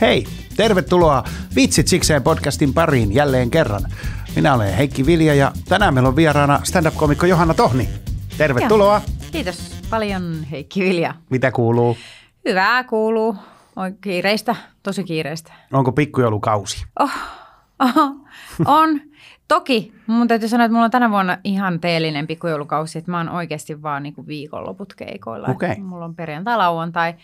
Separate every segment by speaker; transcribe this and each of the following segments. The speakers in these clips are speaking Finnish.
Speaker 1: Hei, tervetuloa Vitsit sikseen podcastin pariin jälleen kerran. Minä olen Heikki Vilja ja tänään meillä on vieraana stand-up-komikko Johanna Tohni. Tervetuloa. Ja,
Speaker 2: Kiitos paljon Heikki Vilja.
Speaker 1: Mitä kuuluu?
Speaker 2: Hyvää kuuluu. On kiireistä, tosi kiireistä.
Speaker 1: Onko pikkujoulukausi? Oh,
Speaker 2: oh, on. Toki mun täytyy sanoa, että mulla on tänä vuonna ihan teellinen pikkujoulukausi, että mä oon oikeasti vaan niinku viikonloput keikoilla. Okay. Mulla on perjantai, lauantai.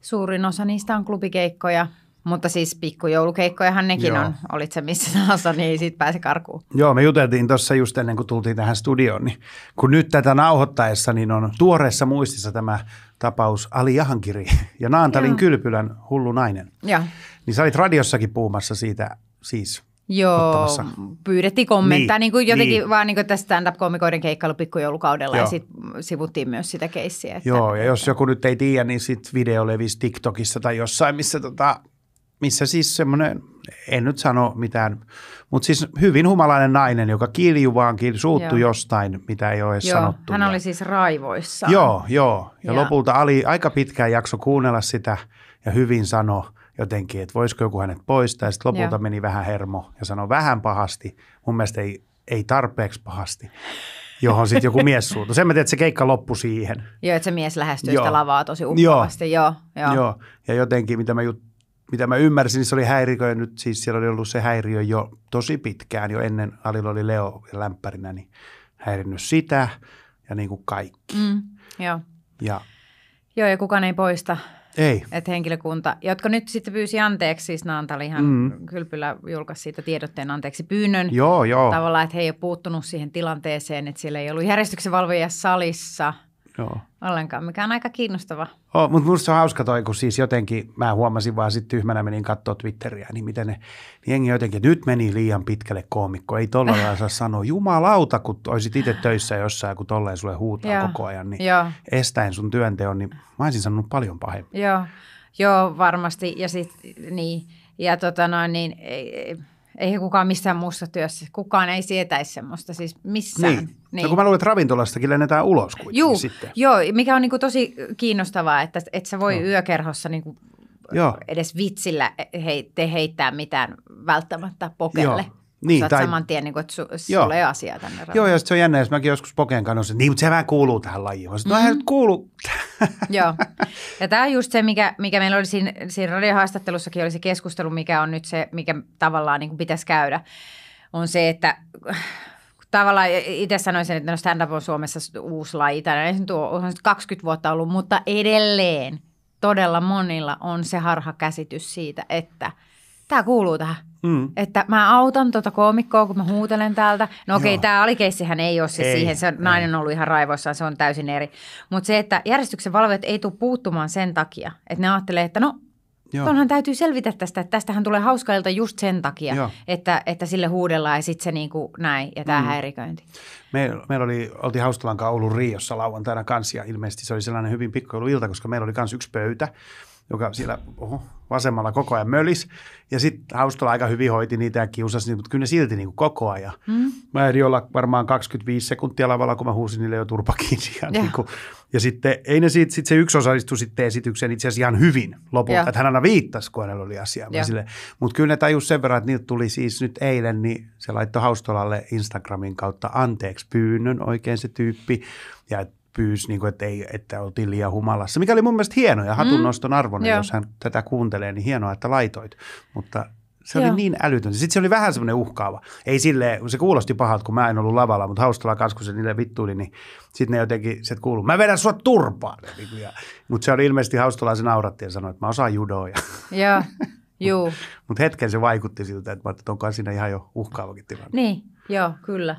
Speaker 2: Suurin osa niistä on klubikeikkoja – mutta siis pikkujoulukeikkojahan nekin Joo. on, olit se missä tahansa, niin ei siitä pääse karkuun.
Speaker 1: Joo, me juteltiin tuossa just ennen kuin tultiin tähän studioon, niin kun nyt tätä nauhoittaessa, niin on tuoreessa muistissa tämä tapaus Ali Jahankiri ja Naantalin Joo. kylpylän hullu nainen. Joo. Niin sä olit radiossakin puumassa siitä siis
Speaker 2: Joo, ottamassa. pyydettiin kommenttia niin, niin kuin jotenkin niin. vaan niin kuin tästä stand-up-komikoiden keikkailu pikkujoulukaudella Joo. ja sitten sivuttiin myös sitä keissiä.
Speaker 1: Joo, ja jos joku nyt ei tiedä, niin sitten video levisi TikTokissa tai jossain, missä tota, missä siis semmoinen, en nyt sano mitään, mutta siis hyvin humalainen nainen, joka kilju vaan kilju, suuttu joo. jostain, mitä ei ole edes joo, sanottu.
Speaker 2: Hän oli siis raivoissa. Joo,
Speaker 1: joo. Ja, ja lopulta oli aika pitkään jakso kuunnella sitä ja hyvin sano jotenkin, että voisiko joku hänet poistaa. Ja sitten lopulta joo. meni vähän hermo ja sanoi vähän pahasti. Mun mielestä ei, ei tarpeeksi pahasti johon sitten joku mies suutu. Sen mä tiedän, että se keikka loppui siihen.
Speaker 2: Joo, että se mies lähestyi joo. sitä lavaa tosi uppoavasti. Joo. Joo. joo.
Speaker 1: Ja jotenkin, mitä mä jut- mitä mä ymmärsin, niin se oli nyt siis siellä oli ollut se häiriö jo tosi pitkään, jo ennen Alilla oli Leo lämpärinä, niin häirinnyt sitä ja niin kuin kaikki.
Speaker 2: Mm, joo. Ja, joo, ja kukaan ei poista. Ei. Että henkilökunta, jotka nyt sitten pyysi anteeksi, siis Naantalihan mm. kylpylä julkaisi siitä tiedotteen anteeksi
Speaker 1: pyynnön. Joo, joo. Tavallaan,
Speaker 2: että he ei ole puuttunut siihen tilanteeseen, että siellä ei ollut järjestyksen salissa. Joo ollenkaan, mikä on aika kiinnostava.
Speaker 1: Oh, mutta minusta se on hauska toi, kun siis jotenkin, mä huomasin vaan sitten tyhmänä menin katsoa Twitteriä, niin miten ne niin jengi jotenkin, nyt meni liian pitkälle koomikko, ei tolla saa sanoa, jumalauta, kun olisit itse töissä jossain, kun tolleen sulle huutaa Joo. koko ajan, niin Joo. estäen sun työnteon, niin mä olisin sanonut paljon pahemmin.
Speaker 2: Joo, Joo varmasti, ja sitten niin, ja tota noin, niin... Ei, ei ei kukaan missään muussa työssä, kukaan ei sietäisi semmoista siis missään. Niin. No, niin. No kun mä luulen,
Speaker 1: että ravintolastakin lennetään ulos kuitenkin Juu, sitten.
Speaker 2: Joo, mikä on niinku tosi kiinnostavaa, että et sä voi no. yökerhossa niinku Joo. edes vitsillä hei, te heittää mitään välttämättä pokelle. Joo
Speaker 1: niin, Sä tai... saman tien,
Speaker 2: niin kuin, että su, sulla ei asiaa tänne ravintolaan. Joo,
Speaker 1: ja se on jännä, jos mäkin joskus Poken kanssa, niin, mutta se vähän kuuluu tähän lajiin. Mä sanoin, no, mm-hmm. kuuluu.
Speaker 2: Joo, ja tämä on just se, mikä, mikä meillä oli siinä, siinä radiohaastattelussakin oli se keskustelu, mikä on nyt se, mikä tavallaan niin kuin pitäisi käydä, on se, että tavallaan itse sanoisin, että no, stand-up on Suomessa uusi laji, tänään ei tuo, on 20 vuotta ollut, mutta edelleen todella monilla on se harha käsitys siitä, että tämä kuuluu tähän. Mm. Että mä autan tuota koomikkoa, kun mä huutelen täältä. No okei, okay, tämä alikeessihän ei ole siis ei, siihen, se on, nainen on ollut ihan raivoissaan, se on täysin eri. Mutta se, että järjestyksen valvojat ei tule puuttumaan sen takia, että ne ajattelee, että no Joo. Tuonhan täytyy selvitä tästä, että tästähän tulee hauskailta just sen takia, että, että sille huudellaan ja sitten se niin kuin näin ja tämä mm. häiriköinti.
Speaker 1: me meillä oli, oltiin Haustalankaa Oulun Riossa lauantaina kanssa ja ilmeisesti se oli sellainen hyvin pikkuilu ilta, koska meillä oli myös yksi pöytä, joka siellä oho, vasemmalla koko ajan mölis. Ja sitten Haustola aika hyvin hoiti niitä ja kiusasi niitä, mutta kyllä ne silti niin kuin koko ajan. Mm. Mä ehdin olla varmaan 25 sekuntia lavalla, kun mä huusin niille jo turpa kiinni. Ja, Niin kuin, ja sitten ei ne siitä sit se yksi osallistui sitten esitykseen itse asiassa ihan hyvin lopulta, ja. että hän aina viittasi, kun hänellä oli asiaa. Mutta kyllä ne tajus sen verran, että niiltä tuli siis nyt eilen, niin se laittoi Haustolalle Instagramin kautta anteeksi pyynnön oikein se tyyppi. Ja et pyysi, niin kuin, että, ei, että oltiin liian humalassa, mikä oli mun mielestä hieno ja mm. hatunnoston arvoinen, mm. jos hän tätä kuuntelee, niin hienoa, että laitoit. Mutta se Joo. oli niin älytön. Sitten se oli vähän semmoinen uhkaava. Ei sille, se kuulosti pahalta, kun mä en ollut lavalla, mutta haustalla kanssa, kun se niille vittuili, niin sitten ne jotenkin, se kuuluu, mä vedän sua turpaan. Niin mutta se oli ilmeisesti haustalla, se nauratti ja sanoi, että mä osaan judoa.
Speaker 2: Joo, juu. Mutta
Speaker 1: mut hetken se vaikutti siltä, että, mä, että onkaan siinä ihan jo uhkaavakin
Speaker 2: tilanne. Niin, joo, kyllä.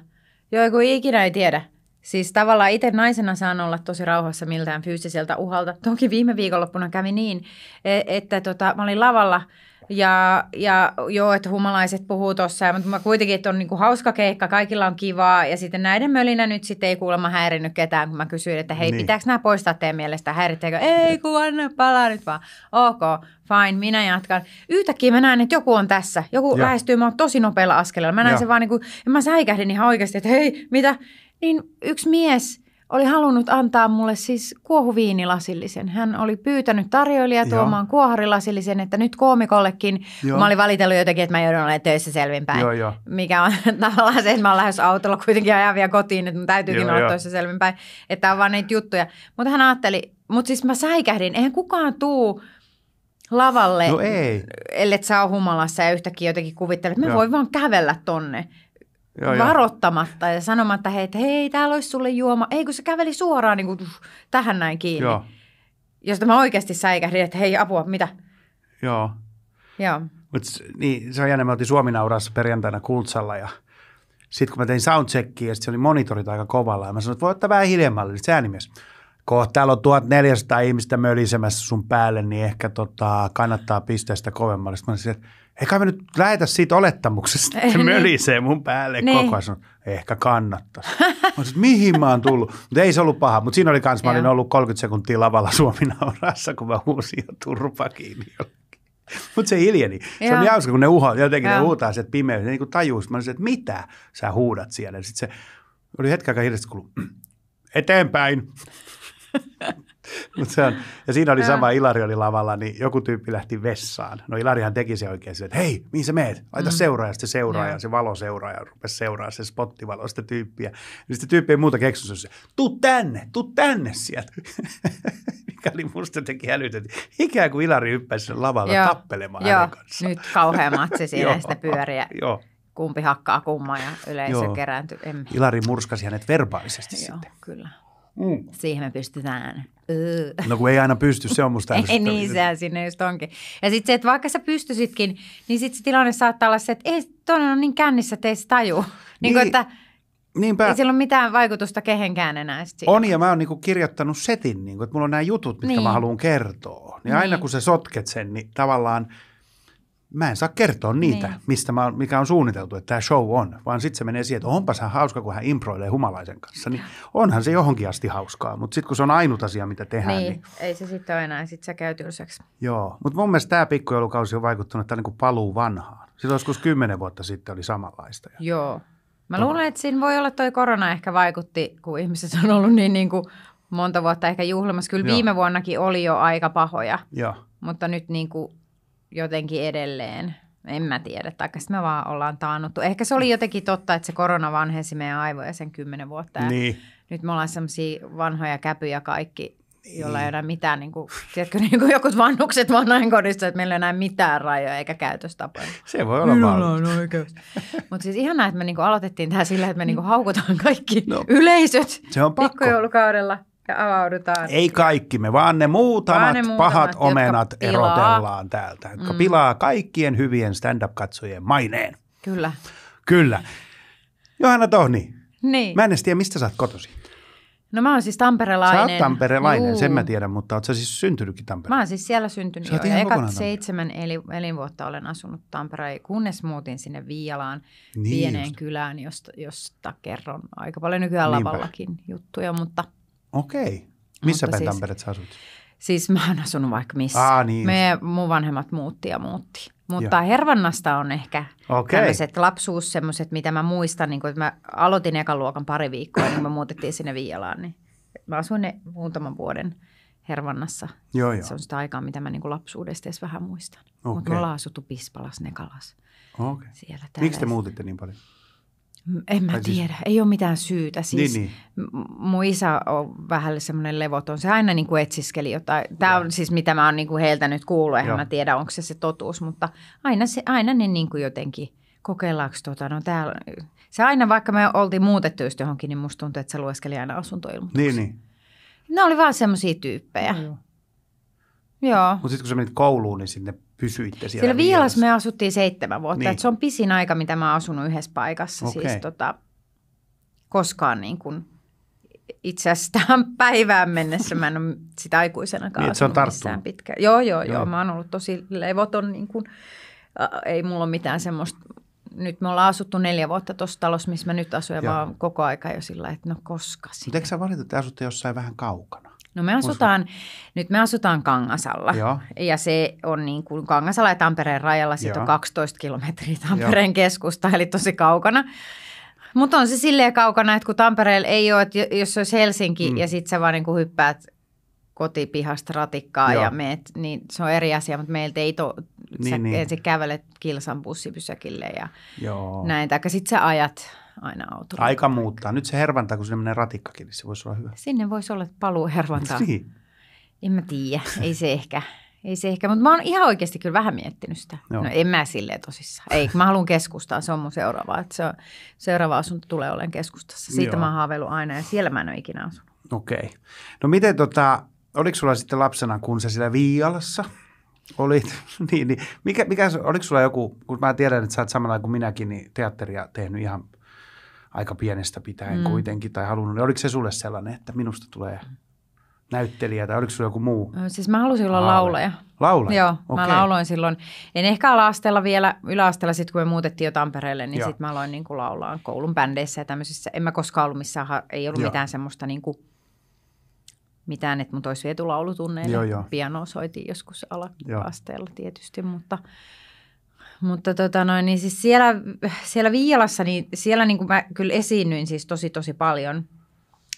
Speaker 2: Joo, kun ikinä ei tiedä. Siis tavallaan itse naisena saan olla tosi rauhassa miltään fyysiseltä uhalta. Toki viime viikonloppuna kävi niin, e, että tota, mä olin lavalla ja, ja joo, että humalaiset puhuu tuossa, mutta mä kuitenkin, että on niinku hauska keikka, kaikilla on kivaa. Ja sitten näiden mölinä nyt sitten ei kuulemma häirinnyt ketään, kun mä kysyin, että hei, niin. pitääkö nämä poistaa teidän mielestä, häiritteekö? Ei, kun anna palaa nyt vaan. Ok, fine, minä jatkan. Yhtäkkiä mä näen, että joku on tässä, joku ja. lähestyy mä tosi nopealla askeleella. Mä näen ja. sen vaan niin kuin, mä säikähdin ihan oikeasti, että hei, mitä? niin yksi mies oli halunnut antaa mulle siis kuohuviinilasillisen. Hän oli pyytänyt tarjoilijaa tuomaan joo. kuoharilasillisen, että nyt koomikollekin, joo. mä olin valitellut jotenkin, että mä joudun olemaan töissä selvinpäin. Joo, joo. Mikä on tavallaan se, että mä olen lähes autolla kuitenkin ajaa vielä kotiin, että mun täytyykin joo, olla joo. töissä selvinpäin. Että on vaan niitä juttuja. Mutta hän ajatteli, mutta siis mä säikähdin, eihän kukaan tuu lavalle, no ei. ellei sä humalassa ja yhtäkkiä jotenkin kuvittele, että mä voin vaan kävellä tonne joo, varoittamatta ja sanomatta, hei, että hei, täällä olisi sulle juoma. Ei, kun se käveli suoraan niin kuin, tähän näin kiinni. Joo. sitten mä oikeasti säikähdin, että hei, apua, mitä? Joo. Joo.
Speaker 1: Mut, niin, se on jännä, mä otin Suominaurassa perjantaina Kultsalla ja sitten kun mä tein soundcheckia ja sitten oli monitorit aika kovalla ja mä sanoin, että voi ottaa vähän niin se äänimies. Kohta täällä on 1400 ihmistä mölisemässä sun päälle, niin ehkä tota, kannattaa pistää sitä kovemmalle. Sitten mä sanoin, että eikä me nyt lähetä siitä olettamuksesta, että se niin. mölisee mun päälle niin. koko ajan. ehkä kannattaisi. Mä sit, mihin mä oon tullut? Mutta ei se ollut paha, mutta siinä oli kans, mä olin ollut 30 sekuntia lavalla Suomi naurassa, kun mä huusin jo turpa kiinni mutta se hiljeni. Se on hauska, kun ne uho, jotenkin Joo. ne huutaa sieltä pimeys. Ne niin tajuus. Mä olisin, että mitä sä huudat siellä. Sitten se oli hetken aikaa hirveästi kuullut, mm, eteenpäin. Mut se on, ja siinä oli sama, Ilari oli lavalla, niin joku tyyppi lähti vessaan. No Ilarihan teki se oikein että hei, mihin sä meet? Laita mm. se sitten se valo seuraa, rupesi seuraa se spottivalo sitä tyyppiä. Ja niin sitten tyyppi ei muuta keksy, se tuu tänne, tuu tänne sieltä. Mikä oli musta teki älytön. Ikään kuin Ilari hyppäsi lavalla Joo. tappelemaan Joo. hänen
Speaker 2: kanssaan. Nyt kauhean matsi siinä sitä pyöriä. Joo kumpi hakkaa kummaa ja yleisö kerääntyy.
Speaker 1: Ilari murskasi hänet verbaisesti Joo, sitten.
Speaker 2: kyllä. Mm. Siihen me pystytään.
Speaker 1: No kun ei aina pysty, se on musta ei, Niin sehän
Speaker 2: sinne just onkin. Ja sitten se, että vaikka sä pystyisitkin, niin sitten se tilanne saattaa olla se, että ei, toinen on niin kännissä, että ei se taju. Niin, niin kuin, niin, että Niinpä. Ei sillä ole mitään vaikutusta kehenkään enää. Sit On ja mä
Speaker 1: oon niinku kirjoittanut setin, niinku, että mulla on nämä jutut, mitkä niin. mä haluan kertoa. Niin, niin aina kun sä sotket sen, niin tavallaan – mä en saa kertoa niitä, niin. mistä mä, mikä on suunniteltu, että tämä show on, vaan sitten se menee siihen, että onpas hän hauska, kun hän improilee humalaisen kanssa, niin onhan se johonkin asti hauskaa, mutta sitten kun se on ainut asia, mitä tehdään. Niin, niin...
Speaker 2: ei se sitten ole enää, sitten se käy tylsäksi.
Speaker 1: Joo, mutta mun mielestä tämä pikkujoulukausi on vaikuttanut, että tämä niinku paluu vanhaan. Silloin joskus kymmenen vuotta sitten oli samanlaista.
Speaker 2: Ja... Joo. Mä luulen, että siinä voi olla toi korona ehkä vaikutti, kun ihmiset on ollut niin, niin kuin monta vuotta ehkä juhlimassa. Kyllä Joo. viime vuonnakin oli jo aika pahoja, Joo. mutta nyt niin kuin jotenkin edelleen. En mä tiedä, tai sitten me vaan ollaan taannuttu. Ehkä se oli jotenkin totta, että se korona vanhensi meidän aivoja sen kymmenen vuotta. Ja niin. Nyt me ollaan semmoisia vanhoja käpyjä kaikki, jolla ei ole niin. mitään, niin kuin, tiedätkö, niin kuin joku vannukset kodissa, että meillä ei ole enää mitään rajoja eikä käytöstapoja. Se voi olla mahdollista. No, oikeus. Mutta siis ihan että me niin kuin aloitettiin tähän, sillä, että me niin kuin mm. haukutaan kaikki no. yleisöt. Se on pakko. Pikkujoulukaudella ja avaudutaan. Ei
Speaker 1: kaikki me, vaan ne muutamat, vaan ne muutamat pahat omenat pilaa. erotellaan täältä, jotka mm. pilaa kaikkien hyvien stand-up-katsojien maineen. Kyllä. Kyllä. Johanna Tohni. Niin. Mä en edes tiedä, mistä sä oot kotosi.
Speaker 2: No mä oon siis tamperelainen. Sä oot tamperelainen, Juu. sen mä
Speaker 1: tiedän, mutta oot sä siis syntynytkin Tampereen?
Speaker 2: Mä oon siis siellä syntynyt jo. Ja ekat seitsemän elinvuotta olen asunut Tampereen, kunnes muutin sinne Viialaan, niin pieneen just. kylään, josta, josta kerron aika paljon nykyään Niinpä. lavallakin juttuja, mutta –
Speaker 1: Okei. Missä päin siis, Tampereet sä asut?
Speaker 2: Siis mä oon asunut vaikka missä. Aa, niin. Me, mun vanhemmat muutti ja muutti. Mutta Joo. Hervannasta on ehkä okay. tämmöiset lapsuus, semmoiset, mitä mä muistan, niin kun, että mä aloitin ekan luokan pari viikkoa, niin kun me muutettiin sinne Viialaan, niin mä asuin ne muutaman vuoden Hervannassa. Joo, jo. Se on sitä aikaa, mitä mä niin lapsuudesta edes vähän muistan. Okay. Mutta me ollaan asuttu Pispalas, Nekalas. Okay. Siellä Miksi te
Speaker 1: muutitte niin paljon?
Speaker 2: En mä niin. tiedä, siis... ei ole mitään syytä. Siis niin, niin. Mun isä on vähän semmoinen levoton, se aina niin kuin etsiskeli jotain. Tämä on siis mitä mä oon niin kuin heiltä nyt kuullut, en mä tiedä onko se se totuus, mutta aina, se, aina ne niin kuin jotenkin kokeillaanko tota, no täällä. Se aina, vaikka me oltiin muutettu just johonkin, niin musta tuntuu, että se lueskeli aina asuntoilmoituksia. Niin, niin. Ne oli vaan semmoisia tyyppejä. No, joo. Joo. Mutta
Speaker 1: sitten kun sä menit kouluun, niin sinne pysyitte siellä Siellä
Speaker 2: Viilas me asuttiin seitsemän vuotta. Niin. Et se on pisin aika, mitä mä oon asunut yhdessä paikassa. Okay. Siis tota, koskaan niin kuin tähän päivään mennessä mä en ole sitä aikuisenakaan niin, se on missään pitkään. Joo, joo, joo, joo. Mä oon ollut tosi levoton. Niin kuin, äh, ei mulla ole mitään semmoista nyt me ollaan asuttu neljä vuotta tuossa talossa, missä mä nyt asun, ja, ja. mä oon koko aika jo sillä että
Speaker 1: no koska. Mutta eikö sä valita, että asutte jossain vähän kaukana?
Speaker 2: No me asutaan, Usu. nyt me asutaan Kangasalla Joo. ja se on niin kuin Kangasalla ja Tampereen rajalla, siitä on 12 kilometriä Tampereen Joo. keskusta, eli tosi kaukana. Mutta on se silleen kaukana, että kun Tampereella ei ole, että jos olisi Helsinki mm. ja sitten sä vaan niin kuin hyppäät kotipihasta ratikkaa Joo. ja meet, niin se on eri asia, mutta meiltä ei to, niin, sä niin. ensin kävelet kilsan bussipysäkille ja
Speaker 1: Joo. näin,
Speaker 2: tai sitten sä ajat aina autolla. Aika
Speaker 1: muuttaa. Nyt se Hervanta kun sinne menee ratikkakin, niin se voisi olla hyvä.
Speaker 2: Sinne voisi olla paluu hervantaa. Niin. En mä tiedä, ei se ehkä. Ei se ehkä, mutta mä oon ihan oikeasti kyllä vähän miettinyt sitä. Joo. No en mä silleen tosissaan. Ei, mä haluan keskustaa, se on mun seuraava. Että se on, seuraava asunto tulee olemaan keskustassa. Siitä Joo. mä oon haaveillut aina ja siellä mä en ole ikinä asunut.
Speaker 1: Okei. Okay. No miten tota, oliko sulla sitten lapsena, kun sä siellä Viialassa olit, niin, niin mikä, mikä, oliko sulla joku, kun mä tiedän, että sä oot samalla kuin minäkin, niin teatteria tehnyt ihan – aika pienestä pitäen mm. kuitenkin tai halunnut. Niin oliko se sulle sellainen, että minusta tulee mm. näyttelijä tai oliko sulla joku muu?
Speaker 2: Siis mä halusin olla laulaja.
Speaker 1: Laulaja? Joo, okay. mä lauloin
Speaker 2: silloin. En ehkä ala vielä, yläasteella sitten kun me muutettiin jo Tampereelle, niin sitten mä aloin niin kuin laulaa koulun bändeissä ja tämmöisissä. En mä koskaan ollut missään, ei ollut Joo. mitään semmoista niin kuin, mitään, että mut olisi viety laulutunneille. Joo, jo. Piano soitiin joskus ala- asteella tietysti, mutta – mutta tota noin, niin siis siellä, siellä Viialassa, niin siellä niin kuin mä kyllä esiinnyin siis tosi tosi paljon.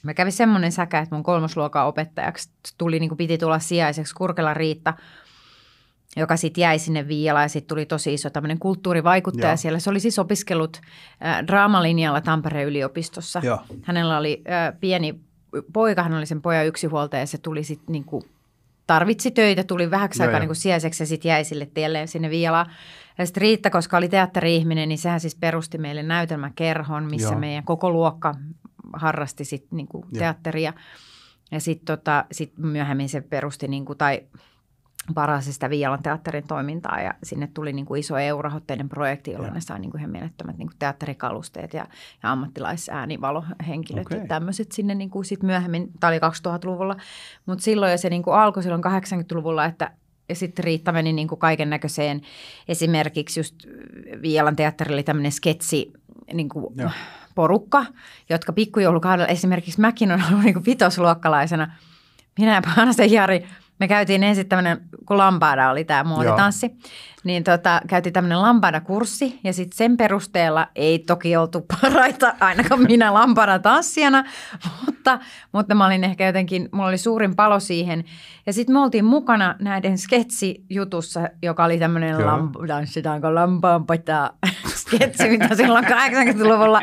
Speaker 2: Mä kävin semmoinen säkä, että mun kolmosluokan opettajaksi tuli, niin kuin piti tulla sijaiseksi Kurkela Riitta, joka sitten jäi sinne Viialaan ja sitten tuli tosi iso tämmöinen kulttuurivaikuttaja Joo. siellä. Se oli siis opiskellut äh, draamalinjalla Tampereen yliopistossa. Joo. Hänellä oli äh, pieni poika, hän oli sen pojan yksihuoltaja ja se tuli sitten niin kuin tarvitsi töitä, tuli vähäksi aikaa niin sijaiseksi ja sitten jäi sille tielle sinne Viialaan. Ja sitten Riitta, koska oli teatteri-ihminen, niin sehän siis perusti meille näytelmäkerhon, missä Joo. meidän koko luokka harrasti sit niinku teatteria. Ja sitten tota, sit myöhemmin se perusti, niinku, tai parasi sitä Viialan teatterin toimintaa ja sinne tuli niin kuin iso EU-rahoitteinen projekti, jolla ne sai niin kuin ihan mielettömät niin kuin teatterikalusteet ja, ja ammattilaisäänivalohenkilöt okay. ja tämmöiset sinne niin kuin sit myöhemmin, tämä oli 2000-luvulla, mutta silloin ja se niin kuin alkoi silloin 80-luvulla, että ja sitten Riitta meni niin kuin kaiken näköiseen, esimerkiksi just Viialan teatterilla oli tämmöinen sketsi, niin kuin porukka, jotka pikkujoulukaudella, esimerkiksi mäkin on ollut niin kuin vitosluokkalaisena, minä ja Panasen Jari me käytiin ensin tämmöinen, kun Lampaada oli tämä muoditanssi, Joo. niin tota, käytiin tämmöinen lampaada kurssi ja sitten sen perusteella ei toki oltu paraita, ainakaan minä lampaada tanssijana mutta, mutta mä olin ehkä jotenkin, mulla oli suurin palo siihen. Ja sitten me oltiin mukana näiden sketsijutussa, joka oli tämmöinen lamp, danssidaanko lampaan pataa. sketsi, mitä silloin 80-luvulla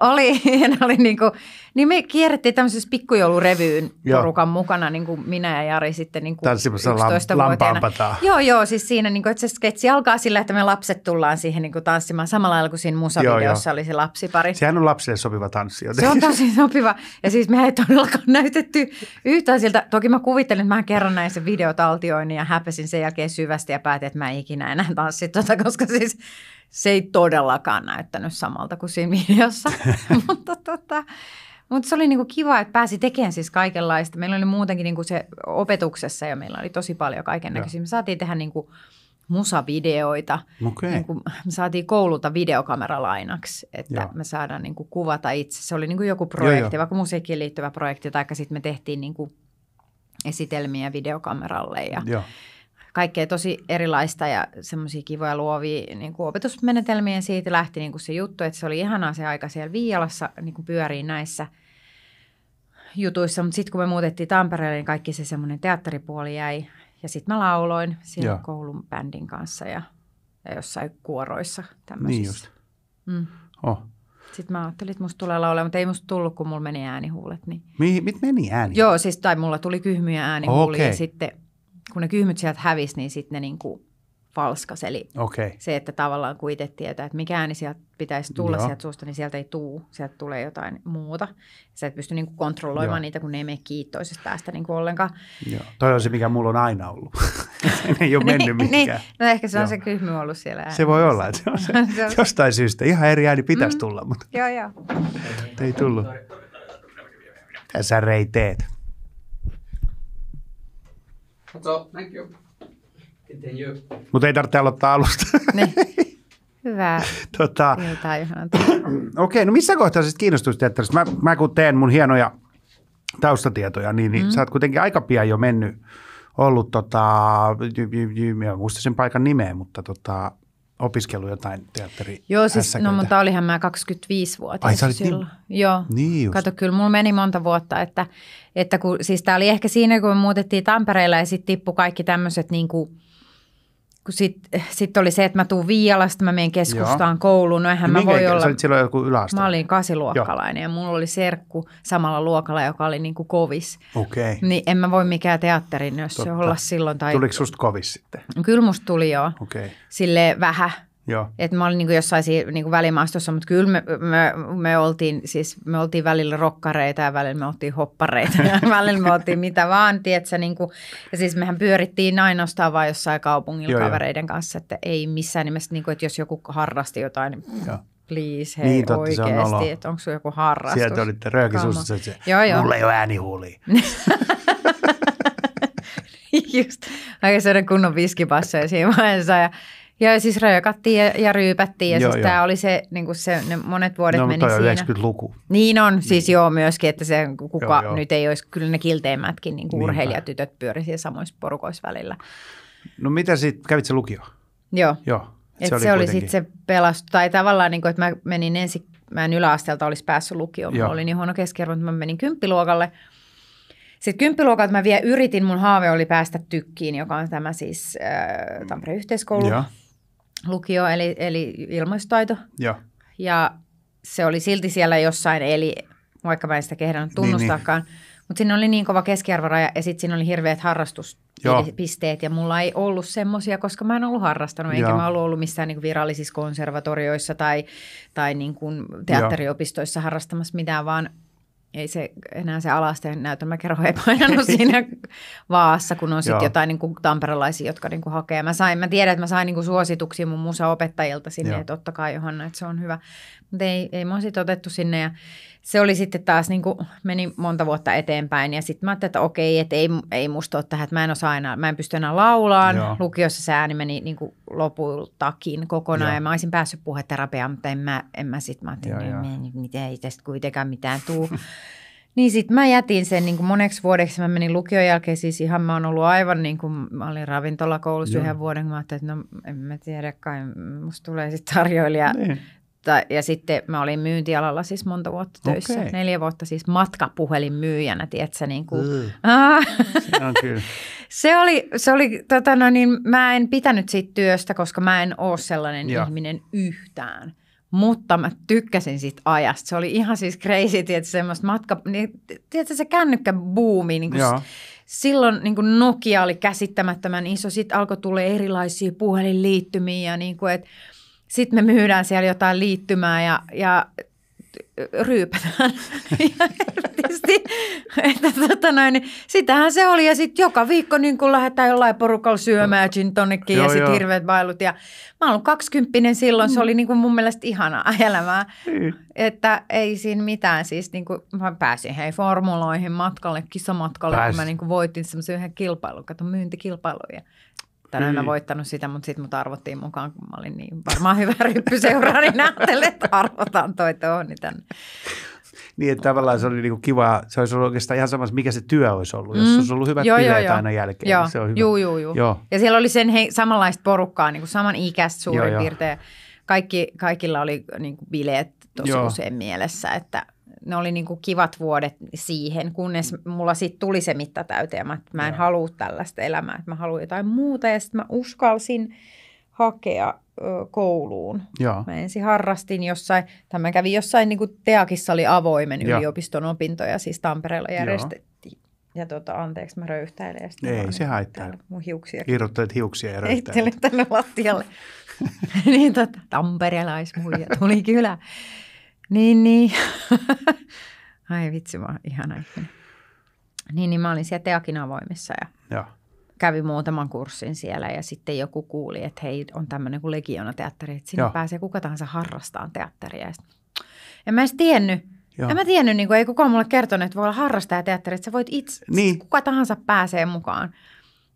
Speaker 2: oli. Ja ne oli niin, kuin, niin me kierrettiin tämmöisessä pikkujoulurevyyn porukan mukana, niin kuin minä ja Jari sitten niin kuin 11-vuotiaana. Joo, joo, siis siinä, niin kuin, että se sketsi alkaa sillä, että me lapset tullaan siihen niin kuin tanssimaan samalla lailla kuin siinä musavideossa oli se
Speaker 1: lapsipari. Sehän on lapsille sopiva tanssi. Joten. Se on
Speaker 2: tosi sopiva. Ja siis me ei todellakaan näytetty yhtään siltä. Toki mä kuvittelin, että mä kerran näin sen videotaltioin ja häpesin sen jälkeen syvästi ja päätin, että mä ikinä enää tanssi tuota, koska siis se ei todellakaan näyttänyt samalta kuin siinä videossa, mutta tota, mutta se oli niinku kiva, että pääsi tekemään siis kaikenlaista. Meillä oli muutenkin niinku se opetuksessa ja meillä oli tosi paljon kaiken näköisiä. Me saatiin tehdä niinku musavideoita. Okay. Niinku, me saatiin koululta videokamera lainaksi, että Joo. me saadaan niinku kuvata itse. Se oli niinku joku projekti, Joo, jo. vaikka musiikkiin liittyvä projekti, tai sitten me tehtiin niinku esitelmiä videokameralle ja Joo kaikkea tosi erilaista ja semmoisia kivoja luovia niin kuin opetusmenetelmiä. siitä lähti niin kuin se juttu, että se oli ihanaa se aika siellä Viialassa niin kuin pyörii näissä jutuissa. Mutta sitten kun me muutettiin Tampereelle, niin kaikki se semmoinen teatteripuoli jäi. Ja sitten mä lauloin siellä ja. koulun bändin kanssa ja, ja jossain kuoroissa tämmöisissä. Niin just.
Speaker 1: Mm. Oh.
Speaker 2: Sitten mä ajattelin, että musta tulee laulaa, mutta ei musta tullut, kun mulla meni äänihuulet.
Speaker 1: Niin... mit meni ääni? Joo,
Speaker 2: siis tai mulla tuli kyhmyjä äänihuulia okay. ja sitten kun ne kyhmyt sieltä hävisi, niin sitten ne niin kuin falskas. Eli okay. se, että tavallaan kun itse tietää, että mikä ääni sieltä pitäisi tulla Joo. sieltä suusta, niin sieltä ei tuu, sieltä tulee jotain muuta. Sä et pysty niinku kontrolloimaan Joo. niitä, kun ne ei mene kiittoisesta päästä niinku ollenkaan.
Speaker 1: Joo. Toi on se, mikä mulla on aina ollut. ne ei ole niin, mennyt niin, Niin.
Speaker 2: No ehkä se on Joo. se kyhmy ollut siellä äänessä. Se
Speaker 1: voi olla, että se on se, jostain syystä. Ihan eri ääni pitäisi mm. tulla, mutta Joo, jo. ei tullut. Mitä sä rei teet? Thank you. Mutta ei tarvitse aloittaa alusta. Niin. Hyvää tota, Okei, okay, no missä kohtaa siis teatterista? Mä, mä kun teen mun hienoja taustatietoja, niin, niin mm. sä oot kuitenkin aika pian jo mennyt, ollut, tota, j, j, j, muista sen paikan nimeä, mutta tota, opiskellut jotain teatteri Joo, siis no, mutta
Speaker 2: olihan mä 25-vuotias Ai, olit silloin. Niin... Joo, niin just. kato, kyllä mulla meni monta vuotta, että, että kun, siis tää oli ehkä siinä, kun me muutettiin Tampereella ja sitten tippui kaikki tämmöiset niin kuin – kun sitten sit oli se, että mä tuun Viialasta, mä menen keskustaan Joo. kouluun. No eihän no mä voi olla...
Speaker 1: silloin joku yläaste. Mä
Speaker 2: olin kasiluokkalainen Joo. ja mulla oli serkku samalla luokalla, joka oli niin kuin kovis. Okei. Okay. Niin en mä voi mikään teatterin, jos Totta. se olla silloin. Tai... Tuliko
Speaker 1: susta kovis sitten?
Speaker 2: Kyllä musta tuli jo. Okei. Okay. Silleen vähän Joo. Et mä olin niin kuin jossain niin kuin välimaastossa, mutta kyllä me, me, me, oltiin, siis me oltiin välillä rokkareita ja välillä me oltiin hoppareita ja välillä me oltiin mitä vaan, tietsä, niin kuin, ja siis mehän pyörittiin ainoastaan vaan jossain kaupungilla Joo, kavereiden jo. kanssa, että ei missään nimessä, niin kuin, että jos joku harrasti jotain, niin please, hei niin, totta, oikeasti, on että onko sulla joku harrastus? Sieltä olitte röökisuussa, että se, joo, joo. mulla ei ole
Speaker 1: äänihuuli.
Speaker 2: Just, aika kunnon viskipassoja siinä vaiheessa ja Joo, siis röökattiin ja, ja ryypättiin ja joo, siis tämä oli se, niin kuin se, ne monet vuodet no, meni siinä. 90-luku. Niin on, siis niin. joo myöskin, että se kuka joo, joo. nyt ei olisi, kyllä ne kilteimmätkin niin kuin urheilijatytöt pyöri siellä samoissa porukoissa välillä.
Speaker 1: No mitä sitten, kävit se lukio? Joo. Joo. Et se, oli se oli sitten se
Speaker 2: pelastu, tai tavallaan niin kuin, että mä menin ensin, mä en yläasteelta olisi päässyt lukioon, mä olin oli niin huono keskiarvo, että mä menin kymppiluokalle. Sitten kymppiluokalta mä vielä yritin, mun haave oli päästä tykkiin, joka on tämä siis äh, Tampereen yhteiskoulu. Joo lukio, eli, eli ilmaistaito. Ja. ja se oli silti siellä jossain, eli vaikka mä en sitä kehdannut tunnustaakaan. Niin, niin. Mutta siinä oli niin kova keskiarvoraja ja sitten siinä oli hirveät harrastuspisteet ja mulla ei ollut semmoisia, koska mä en ollut harrastanut, eikä ja. mä ollut ollut missään niin virallisissa konservatorioissa tai, tai niin kuin teatteriopistoissa harrastamassa mitään, vaan ei se enää se alasteen kerron, ei painanut siinä vaassa, kun on sitten jotain niin kuin tamperalaisia, jotka niin kuin hakee. Mä, sain, mä tiedän, että mä sain niin kuin suosituksia mun opettajilta sinne, Joo. että totta kai Johanna, että se on hyvä. Mutta ei, ei mä sitten otettu sinne ja se oli sitten taas, niin kuin meni monta vuotta eteenpäin ja sitten mä ajattelin, että okei, että ei, ei musta ole tähän, että mä en osaa enää, mä en pysty enää laulaan. Joo. Lukiossa se ääni meni niin kuin lopultakin kokonaan Joo. ja mä olisin päässyt puheterapiaan, mutta en mä, en mä sitten, mä ajattelin, että niin, niin, miten ei tästä kuitenkaan mitään tuu. niin sitten mä jätin sen niin kuin moneksi vuodeksi, mä menin lukion jälkeen, siis ihan mä oon ollut aivan niin kuin, mä olin ravintolakoulussa Joo. yhden vuoden, kun mä ajattelin, että no en mä tiedä kai, musta tulee sitten tarjoilija. Niin mutta ja sitten mä olin myyntialalla siis monta vuotta töissä, okay. neljä vuotta siis myyjänä, tiedätkö, niin kuin,
Speaker 1: se, on kyllä.
Speaker 2: se oli, se oli tota no niin, mä en pitänyt siitä työstä, koska mä en ole sellainen ja. ihminen yhtään. Mutta mä tykkäsin siitä ajasta. Se oli ihan siis crazy, tietysti semmoista matka... Niin, tietysti se kännykkäbuumi, niin kuin silloin niin kuin Nokia oli käsittämättömän iso. Sitten alkoi tulla erilaisia puhelinliittymiä niin kuin, että sitten me myydään siellä jotain liittymää ja, ja ryypätään että tota noin, niin sitähän se oli ja sitten joka viikko niin kun lähdetään jollain porukalla syömään gin ja sitten hirveät vailut. Ja mä olin kaksikymppinen silloin, se mm. oli niin kuin mun mielestä ihanaa elämää. Niin. Että ei siinä mitään, siis niin kuin, mä pääsin hei formuloihin matkalle, kisamatkalle, Pääs. kun mä niin kuin voitin semmoisen yhden kilpailun, kato myyntikilpailuja voittanut, mm. en mä voittanut sitä, mutta sitten mut arvottiin mukaan, kun mä olin niin varmaan hyvä ryppyseura, niin ajattelin, että arvotaan toi tuohon niin
Speaker 1: Niin, että tavallaan se oli niinku kiva, se olisi ollut oikeastaan ihan samassa, mikä se työ olisi ollut, jos se mm. olisi ollut hyvät joo, aina jälkeen. Niin joo. Se on hyvä. Juu, juu, juu. Joo.
Speaker 2: Ja siellä oli sen he, samanlaista porukkaa, niin kuin saman ikäistä suurin joo, piirtein. Kaikki, kaikilla oli niin kuin bileet tosi joo. usein mielessä, että ne oli niin kuin kivat vuodet siihen, kunnes mm. mulla siitä tuli se mitta täyteen, mä, että mä en halua tällaista elämää, että mä haluan jotain muuta ja sitten mä uskalsin hakea ö, kouluun. Ja. Mä ensin harrastin jossain, tai mä kävin jossain, niin kuin Teakissa oli avoimen ja. yliopiston opintoja, siis Tampereella järjestettiin. Joo. Ja tuota anteeksi, mä röyhtäilen. Ja Ei, se haittaa. Mun hiuksia.
Speaker 1: Irrottelet hiuksia ja röyhtäilet.
Speaker 2: tänne lattialle. niin tota, tuli kylä. Niin, niin. Ai vitsi, mä ihana Niin, niin mä olin siellä Teakin avoimissa ja, ja. kävin muutaman kurssin siellä ja sitten joku kuuli, että hei, on tämmöinen kuin Legiona-teatteri, että sinne ja. pääsee kuka tahansa harrastaan teatteria. Ja sit, en mä edes tiennyt. Joo. En mä tiennyt, niin kuin, ei kukaan mulle kertonut, että voi olla teatteri, että sä voit itse, niin. kuka tahansa pääsee mukaan.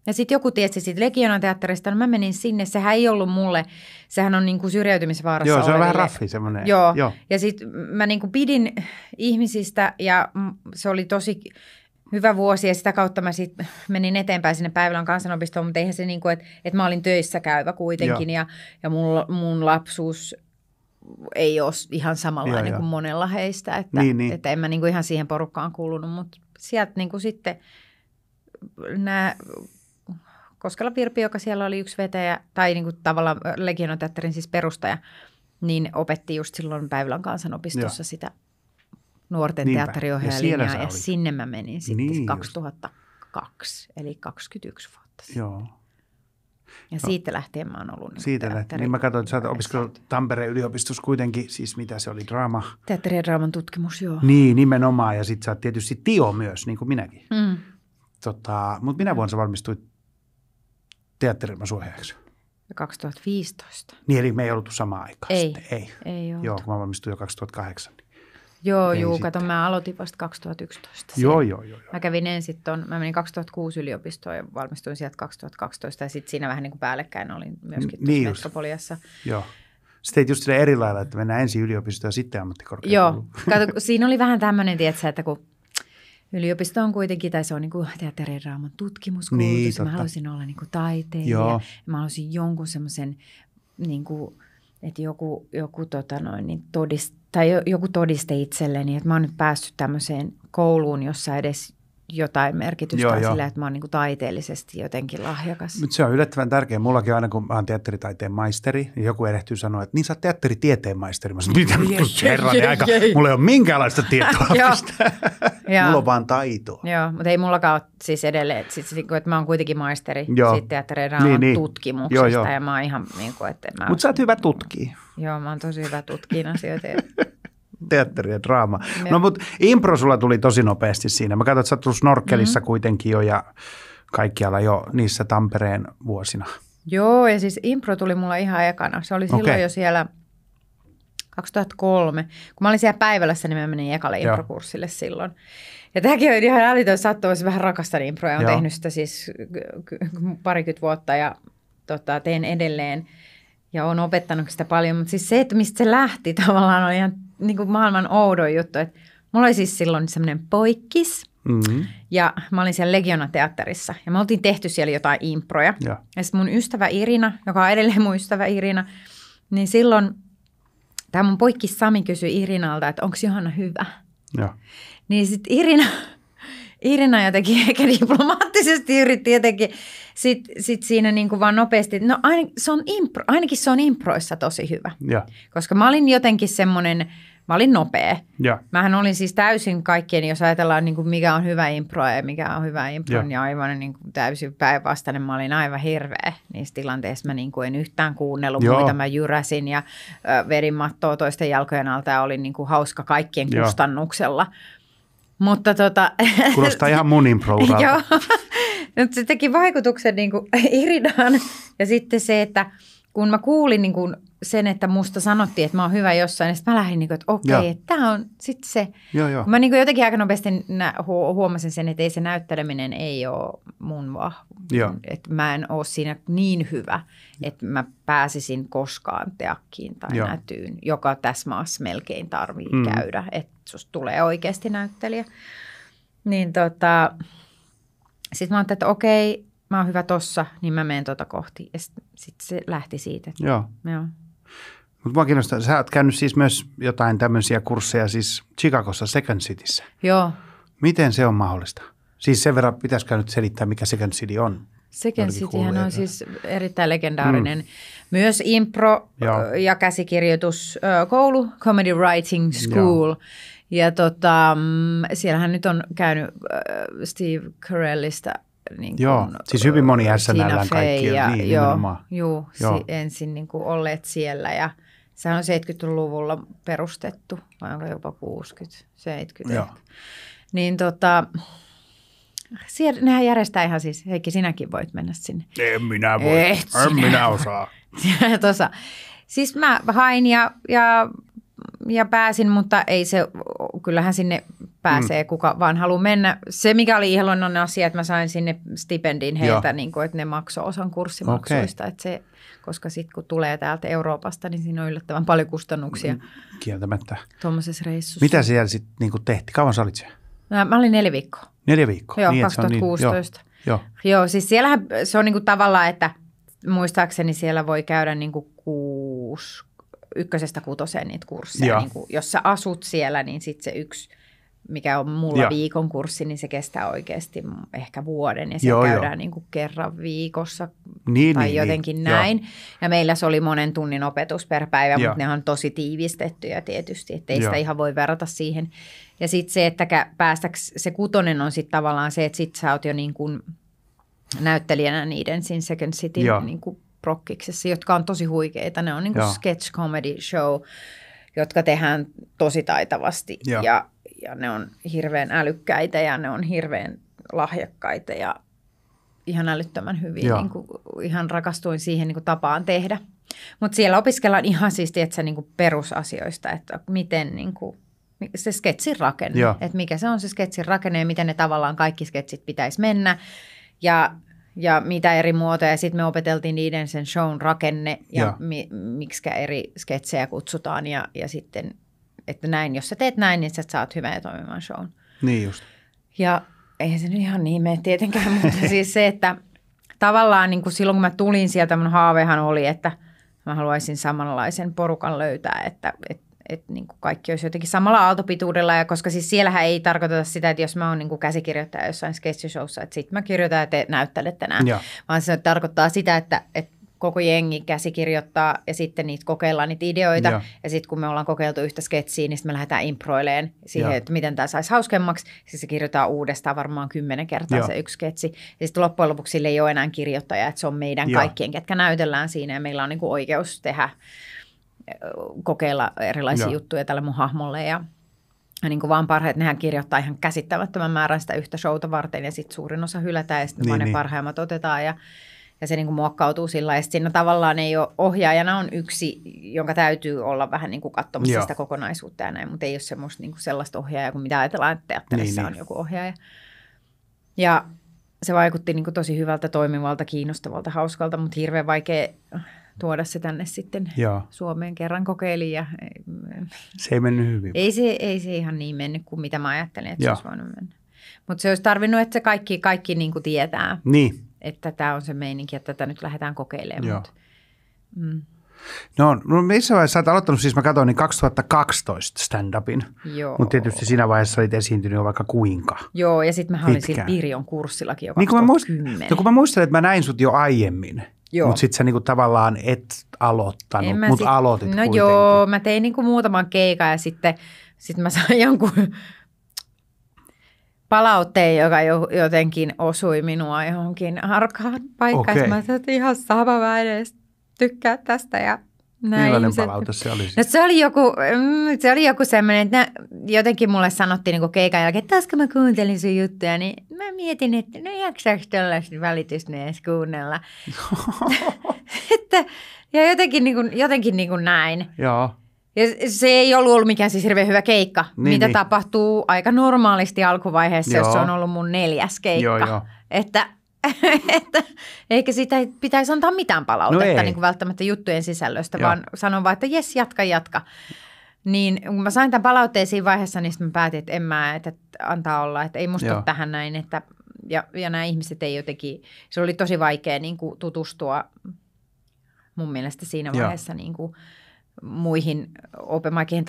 Speaker 2: Ja sitten joku tiesi siitä Legionan teatterista, no niin mä menin sinne, sehän ei ollut mulle, sehän on niin kuin syrjäytymisvaarassa Joo, se on vähän raffi
Speaker 1: semmoinen. Joo, Joo.
Speaker 2: ja sitten mä niin kuin pidin ihmisistä ja se oli tosi hyvä vuosi ja sitä kautta mä sit menin eteenpäin sinne Päivälän kansanopistoon, mutta eihän se niin kuin, että, että mä olin töissä käyvä kuitenkin ja, ja mun, mun lapsuus ei ole ihan samanlainen kuin monella heistä, että, niin, niin. että en mä niin kuin ihan siihen porukkaan kuulunut, mutta sieltä niin kuin sitten nämä Koskela Virpi, joka siellä oli yksi vetäjä, tai niin kuin tavallaan Legionoteatterin siis perustaja, niin opetti just silloin Päivylän kansanopistossa Joo. sitä nuorten Niinpä. ja, ja sinne mä menin sitten niin, 2002, just. eli 21 vuotta
Speaker 1: sitten. Joo. Ja no. siitä lähtien mä oon ollut niin Siitä lähtien. Niin mä katsoin, että sä oot opiskellut Tampereen yliopistossa kuitenkin, siis mitä se oli, draama?
Speaker 2: Teatteri ja draaman tutkimus, joo.
Speaker 1: Niin, nimenomaan. Ja sit sä oot tietysti Tio myös, niin kuin minäkin. Mm. Tota, Mutta minä mm. vuonna sä valmistuit teatterilman suojaajaksi.
Speaker 2: 2015.
Speaker 1: Niin, eli me ei oltu samaan aikaan ei, sitten. Ei, ei oltu. Joo, kun mä valmistuin jo 2008. Niin
Speaker 2: joo, juu, sitten. kato, mä aloitin vasta 2011.
Speaker 1: Sen. Joo, joo, joo,
Speaker 2: joo. Mä kävin ensin ton, mä menin 2006 yliopistoon ja valmistuin sieltä 2012 ja sitten siinä vähän niin kuin päällekkäin olin
Speaker 1: myöskin niin niin Metropoliassa. Joo. Sitten just sitä eri lailla, että mennään ensin yliopistoon ja sitten ammattikorkeakouluun.
Speaker 2: Joo, kato, siinä oli vähän tämmöinen, tietysti, että kun Yliopisto on kuitenkin, tai se on niinku niin kuin teatterin raaman tutkimuskoulutus. Niin, mä halusin olla niin kuin taiteilija. Joo. Mä halusin jonkun semmoisen, niin kuin, että joku, joku tota noin, niin todist, tai joku todiste itselleni, että mä oon nyt päässyt tämmöiseen kouluun, jossa edes jotain merkitystä joo, joo. sillä, että mä oon niinku taiteellisesti jotenkin lahjakas.
Speaker 1: Mutta se on yllättävän tärkeä. Mullakin aina, kun mä oon teatteritaiteen maisteri, ja niin joku erehtyy sanoa, että niin sä oot teatteritieteen maisteri. Mä sanon, mitä herran aika, mulla ei ole minkäänlaista tietoa tästä? mulla on vaan taitoa.
Speaker 2: Joo, mutta ei mullakaan ole siis edelleen, että, sit, että mä oon kuitenkin maisteri joo. siitä niin, niin. tutkimuksesta, joo, joo. ja mä oon ihan niin kuin, että mä... Mutta sä
Speaker 1: oot hyvä tutkii.
Speaker 2: Joo, mä oon tosi hyvä tutkiin asioita.
Speaker 1: teatteri ja draama. Me... No mutta impro sulla tuli tosi nopeasti siinä. Mä katsoin, että sä tullut snorkkelissa mm-hmm. kuitenkin jo ja kaikkialla jo niissä Tampereen vuosina.
Speaker 2: Joo, ja siis impro tuli mulla ihan ekana. Se oli silloin okay. jo siellä 2003. Kun mä olin siellä päivällässä, niin mä menin ekalle improkurssille silloin. Ja tämäkin on ihan älytön sattumus. Vähän rakastan improa ja olen tehnyt sitä siis parikymmentä vuotta ja tota, teen edelleen. Ja olen opettanut sitä paljon, mutta siis se, että mistä se lähti tavallaan on ihan niin kuin maailman oudoin juttu, että mulla oli siis silloin semmoinen poikkis, mm-hmm. ja mä olin siellä Legiona-teatterissa, ja me oltiin tehty siellä jotain improja. Ja, ja mun ystävä Irina, joka on edelleen mun ystävä Irina, niin silloin tämä mun poikkis Sami kysyi Irinalta, että onko Johanna hyvä. Ja. Niin sitten Irina Irina jotenkin ehkä diplomaattisesti yritti jotenkin sit, sit siinä niin kuin vaan nopeasti, no ain, se on impro, ainakin se on improissa tosi hyvä. Ja. Koska mä olin jotenkin semmoinen, mä olin nopea. Ja. Mähän olin siis täysin kaikkien, jos ajatellaan niin kuin mikä on hyvä impro ja mikä on hyvä impro, ja. niin aivan niin kuin täysin päinvastainen. Mä olin aivan hirveä niissä tilanteissa. Mä niin kuin en yhtään kuunnellut Joo. muita. Mä jyräsin ja ö, verin mattoa toisten jalkojen alta ja olin niin kuin hauska kaikkien ja. kustannuksella. Mutta tota... Kuulostaa
Speaker 1: ihan mun impro Joo,
Speaker 2: nyt se teki vaikutuksen niin kuin Iridaan ja sitten se, että kun mä kuulin niin kuin sen, että musta sanottiin, että mä oon hyvä jossain, niin sitten mä lähdin, niin kuin, että okei, okay, tämä on sitten se. Joo, joo. Mä niin kuin jotenkin aika nopeasti huomasin sen, että ei se näytteleminen ei ole mun vahva että niin, Et mä en ole siinä niin hyvä, että mä pääsisin koskaan teakkiin tai Joo. nätyyn, joka tässä maassa melkein tarvii mm. käydä, että susta tulee oikeasti näyttelijä. Niin tota, sitten mä ajattelin, että okei, mä oon hyvä tossa, niin mä menen tota kohti. Ja sitten sit se lähti siitä. Että, Joo. Joo.
Speaker 1: Mutta mua kiinnostaa, sä oot käynyt siis myös jotain tämmöisiä kursseja siis Chicagossa Second Cityssä. Joo. Miten se on mahdollista? Siis sen verran pitäisikö nyt selittää, mikä Second City on?
Speaker 2: Second City on siis erittäin legendaarinen mm. myös impro- Joo. ja käsikirjoituskoulu, Comedy Writing School. Joo. Ja tota, mm, siellähän nyt on käynyt Steve Carellista niin kuin,
Speaker 1: joo, siis hyvin moni SNLn kaikki. Ja, niin, joo, juu, joo. Si-
Speaker 2: ensin niin kuin olleet siellä ja sehän on 70-luvulla perustettu, vai onko jopa 60, 70 joo. Niin tota, siellä, nehän järjestää ihan siis, Heikki, sinäkin voit mennä sinne.
Speaker 1: En minä voi, Et en sinä. minä osaa.
Speaker 2: Tuossa. Siis mä hain ja, ja, ja pääsin, mutta ei se, kyllähän sinne pääsee, mm. kuka vaan haluaa mennä. Se, mikä oli ihalonnon asia, että mä sain sinne stipendin heiltä, niin kuin, että ne maksoi osan kurssimaksuista. Okay. Että se, koska sitten kun tulee täältä Euroopasta, niin siinä on yllättävän paljon kustannuksia. Mm, kieltämättä. Tuommoisessa reissussa. Mitä
Speaker 1: siellä sitten niin tehtiin? Kauan sä olit siellä?
Speaker 2: Mä, mä olin neljä viikkoa.
Speaker 1: Neljä viikkoa. Joo, niin, 2016.
Speaker 2: Niin, joo, joo. joo, siis siellähän se on niinku tavallaan, että muistaakseni siellä voi käydä niinku kuusi, ykkösestä kutoseen niitä kursseja. Niinku, jos sä asut siellä, niin sitten se yksi – mikä on mulla ja. viikon kurssi, niin se kestää oikeasti ehkä vuoden ja se joo, käydään Niin kuin kerran viikossa
Speaker 1: niin, niin, tai niin, jotenkin niin. näin.
Speaker 2: Ja. Ja meillä se oli monen tunnin opetus per päivä, ja. mutta ne on tosi tiivistettyjä tietysti, ettei ja. sitä ihan voi verrata siihen. Ja sitten se, että päästäks, se kutonen on sitten tavallaan se, että sit sä oot jo niin kuin näyttelijänä niiden siinä Second City niin kuin prokkiksessa, jotka on tosi huikeita. Ne on niin kuin sketch comedy show, jotka tehdään tosi taitavasti ja, ja ja ne on hirveän älykkäitä ja ne on hirveän lahjakkaita ja ihan älyttömän hyvin. Niin kuin, ihan rakastuin siihen niin kuin tapaan tehdä. Mutta siellä opiskellaan ihan siis tietysti, niin kuin perusasioista, että miten niin kuin, se sketsin rakenne, Joo. että mikä se on se sketsin rakenne ja miten ne tavallaan kaikki sketsit pitäisi mennä. Ja ja mitä eri muotoja. Sitten me opeteltiin niiden sen shown rakenne ja, ja. Mi, miksikä eri sketsejä kutsutaan ja, ja sitten että näin, jos sä teet näin, niin sä saat hyvän ja toimivan shown. Niin just. Ja eihän se nyt ihan niin mene tietenkään, mutta siis se, että tavallaan niin kuin silloin kun mä tulin sieltä, mun haavehan oli, että mä haluaisin samanlaisen porukan löytää, että, että että niin kuin kaikki olisi jotenkin samalla aaltopituudella, ja koska siis siellähän ei tarkoiteta sitä, että jos mä oon niin kuin käsikirjoittaja jossain sketchishowssa, että sit mä kirjoitan ja te näyttelette nämä, vaan se tarkoittaa sitä, että, että koko jengi käsikirjoittaa ja sitten niitä kokeillaan niitä ideoita. Ja, ja sitten kun me ollaan kokeiltu yhtä sketsiä, niin sitten me lähdetään improileen siihen, ja. että miten tämä saisi hauskemmaksi. Siis se kirjoitetaan uudestaan varmaan kymmenen kertaa ja. se yksi sketsi. Ja sitten loppujen lopuksi sille ei ole enää kirjoittaja, että se on meidän ja. kaikkien, ketkä näytellään siinä ja meillä on niinku oikeus tehdä, kokeilla erilaisia ja. juttuja tälle mun hahmolle ja ja niin kuin vaan parhaat, nehän kirjoittaa ihan käsittämättömän määrän sitä yhtä showta varten ja sitten suurin osa hylätään ja sitten niin, ne niin. parhaimmat otetaan ja ja se niin kuin muokkautuu sillä lailla. Siinä tavallaan ei ole, ohjaajana on yksi, jonka täytyy olla vähän niin kuin katsomassa Joo. sitä kokonaisuutta ja näin, mutta ei ole semmoista, niin kuin sellaista ohjaajaa kuin mitä ajatellaan, että teatterissa niin, on niin. joku ohjaaja. Ja se vaikutti niin kuin tosi hyvältä, toimivalta, kiinnostavalta, hauskalta, mutta hirveän vaikea tuoda se tänne sitten Joo. Suomeen. Kerran kokeilin ja...
Speaker 1: Se ei mennyt hyvin. Ei
Speaker 2: se, ei se ihan niin mennyt kuin mitä mä ajattelin, että Joo. se olisi voinut mennä. Mutta se olisi tarvinnut, että se kaikki, kaikki niin kuin tietää. Niin että tämä on se meininki, että tätä nyt lähdetään kokeilemaan. Joo. Mutta,
Speaker 1: mm. No, no missä vaiheessa olet aloittanut, siis mä katsoin, niin 2012 stand-upin. Mutta tietysti siinä vaiheessa olit esiintynyt jo vaikka kuinka.
Speaker 2: Joo, ja sitten mä olin siinä Pirjon kurssillakin jo niin kun mä, muist- no,
Speaker 1: kun mä että mä näin sut jo aiemmin. Mutta sitten sä niinku tavallaan et aloittanut, mutta aloitit No kuitenkin. joo,
Speaker 2: mä tein niinku muutaman keikan ja sitten sitten mä sain jonkun palautteen, joka jo, jotenkin osui minua johonkin arkaan paikkaan. Okay. Mä sanoin, että ihan sama, mä edes tykkää tästä ja näin. Millainen ihmiset...
Speaker 1: palaute se oli? No,
Speaker 2: se oli joku, mm, se oli joku semmoinen, että jotenkin mulle sanottiin niin keikan jälkeen, että taas kun mä kuuntelin sun juttuja, niin mä mietin, että no jaksaako tällaista välitystä edes kuunnella. että, ja jotenkin, niin kuin, jotenkin niin kuin näin. Joo. Ja se ei ollut ollut mikään siis hirveän hyvä keikka, niin, mitä niin. tapahtuu aika normaalisti alkuvaiheessa, joo. jos se on ollut mun neljäs keikka. Joo, joo. Että, että eikä sitä pitäisi antaa mitään palautetta no niin kuin välttämättä juttujen sisällöstä, joo. vaan sanon vain, että jes, jatka, jatka. Niin kun mä sain tämän palautteen siinä vaiheessa, niin mä päätin, että en mä, että antaa olla, että ei musta tähän näin, että ja, ja nämä ihmiset ei jotenkin, se oli tosi vaikea niin kuin tutustua mun mielestä siinä vaiheessa Joo. niin kuin, muihin open miceihin.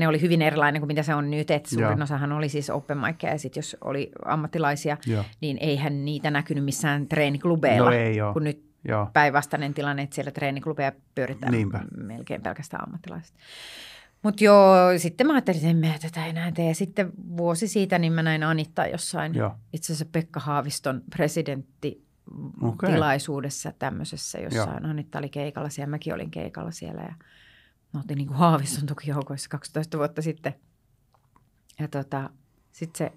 Speaker 2: ne oli hyvin erilainen kuin mitä se on nyt, että suurin yeah. osahan oli siis open ja sitten jos oli ammattilaisia, yeah. niin eihän niitä näkynyt missään treeniklubeilla, no ei kun nyt Joo. päinvastainen tilanne, että siellä treeniklubeja pyöritään Niinpä. melkein pelkästään ammattilaiset. Mutta joo, sitten mä ajattelin, että en tätä enää tee. Ja sitten vuosi siitä, niin mä näin Anitta jossain, joo. itse asiassa Pekka Haaviston presidentti okay. tilaisuudessa tämmöisessä jossain. Joo. Anitta oli keikalla siellä, mäkin olin keikalla siellä ja – mä oltiin niin kuin haaviston tukijoukoissa 12 vuotta sitten. Ja tota, sitten se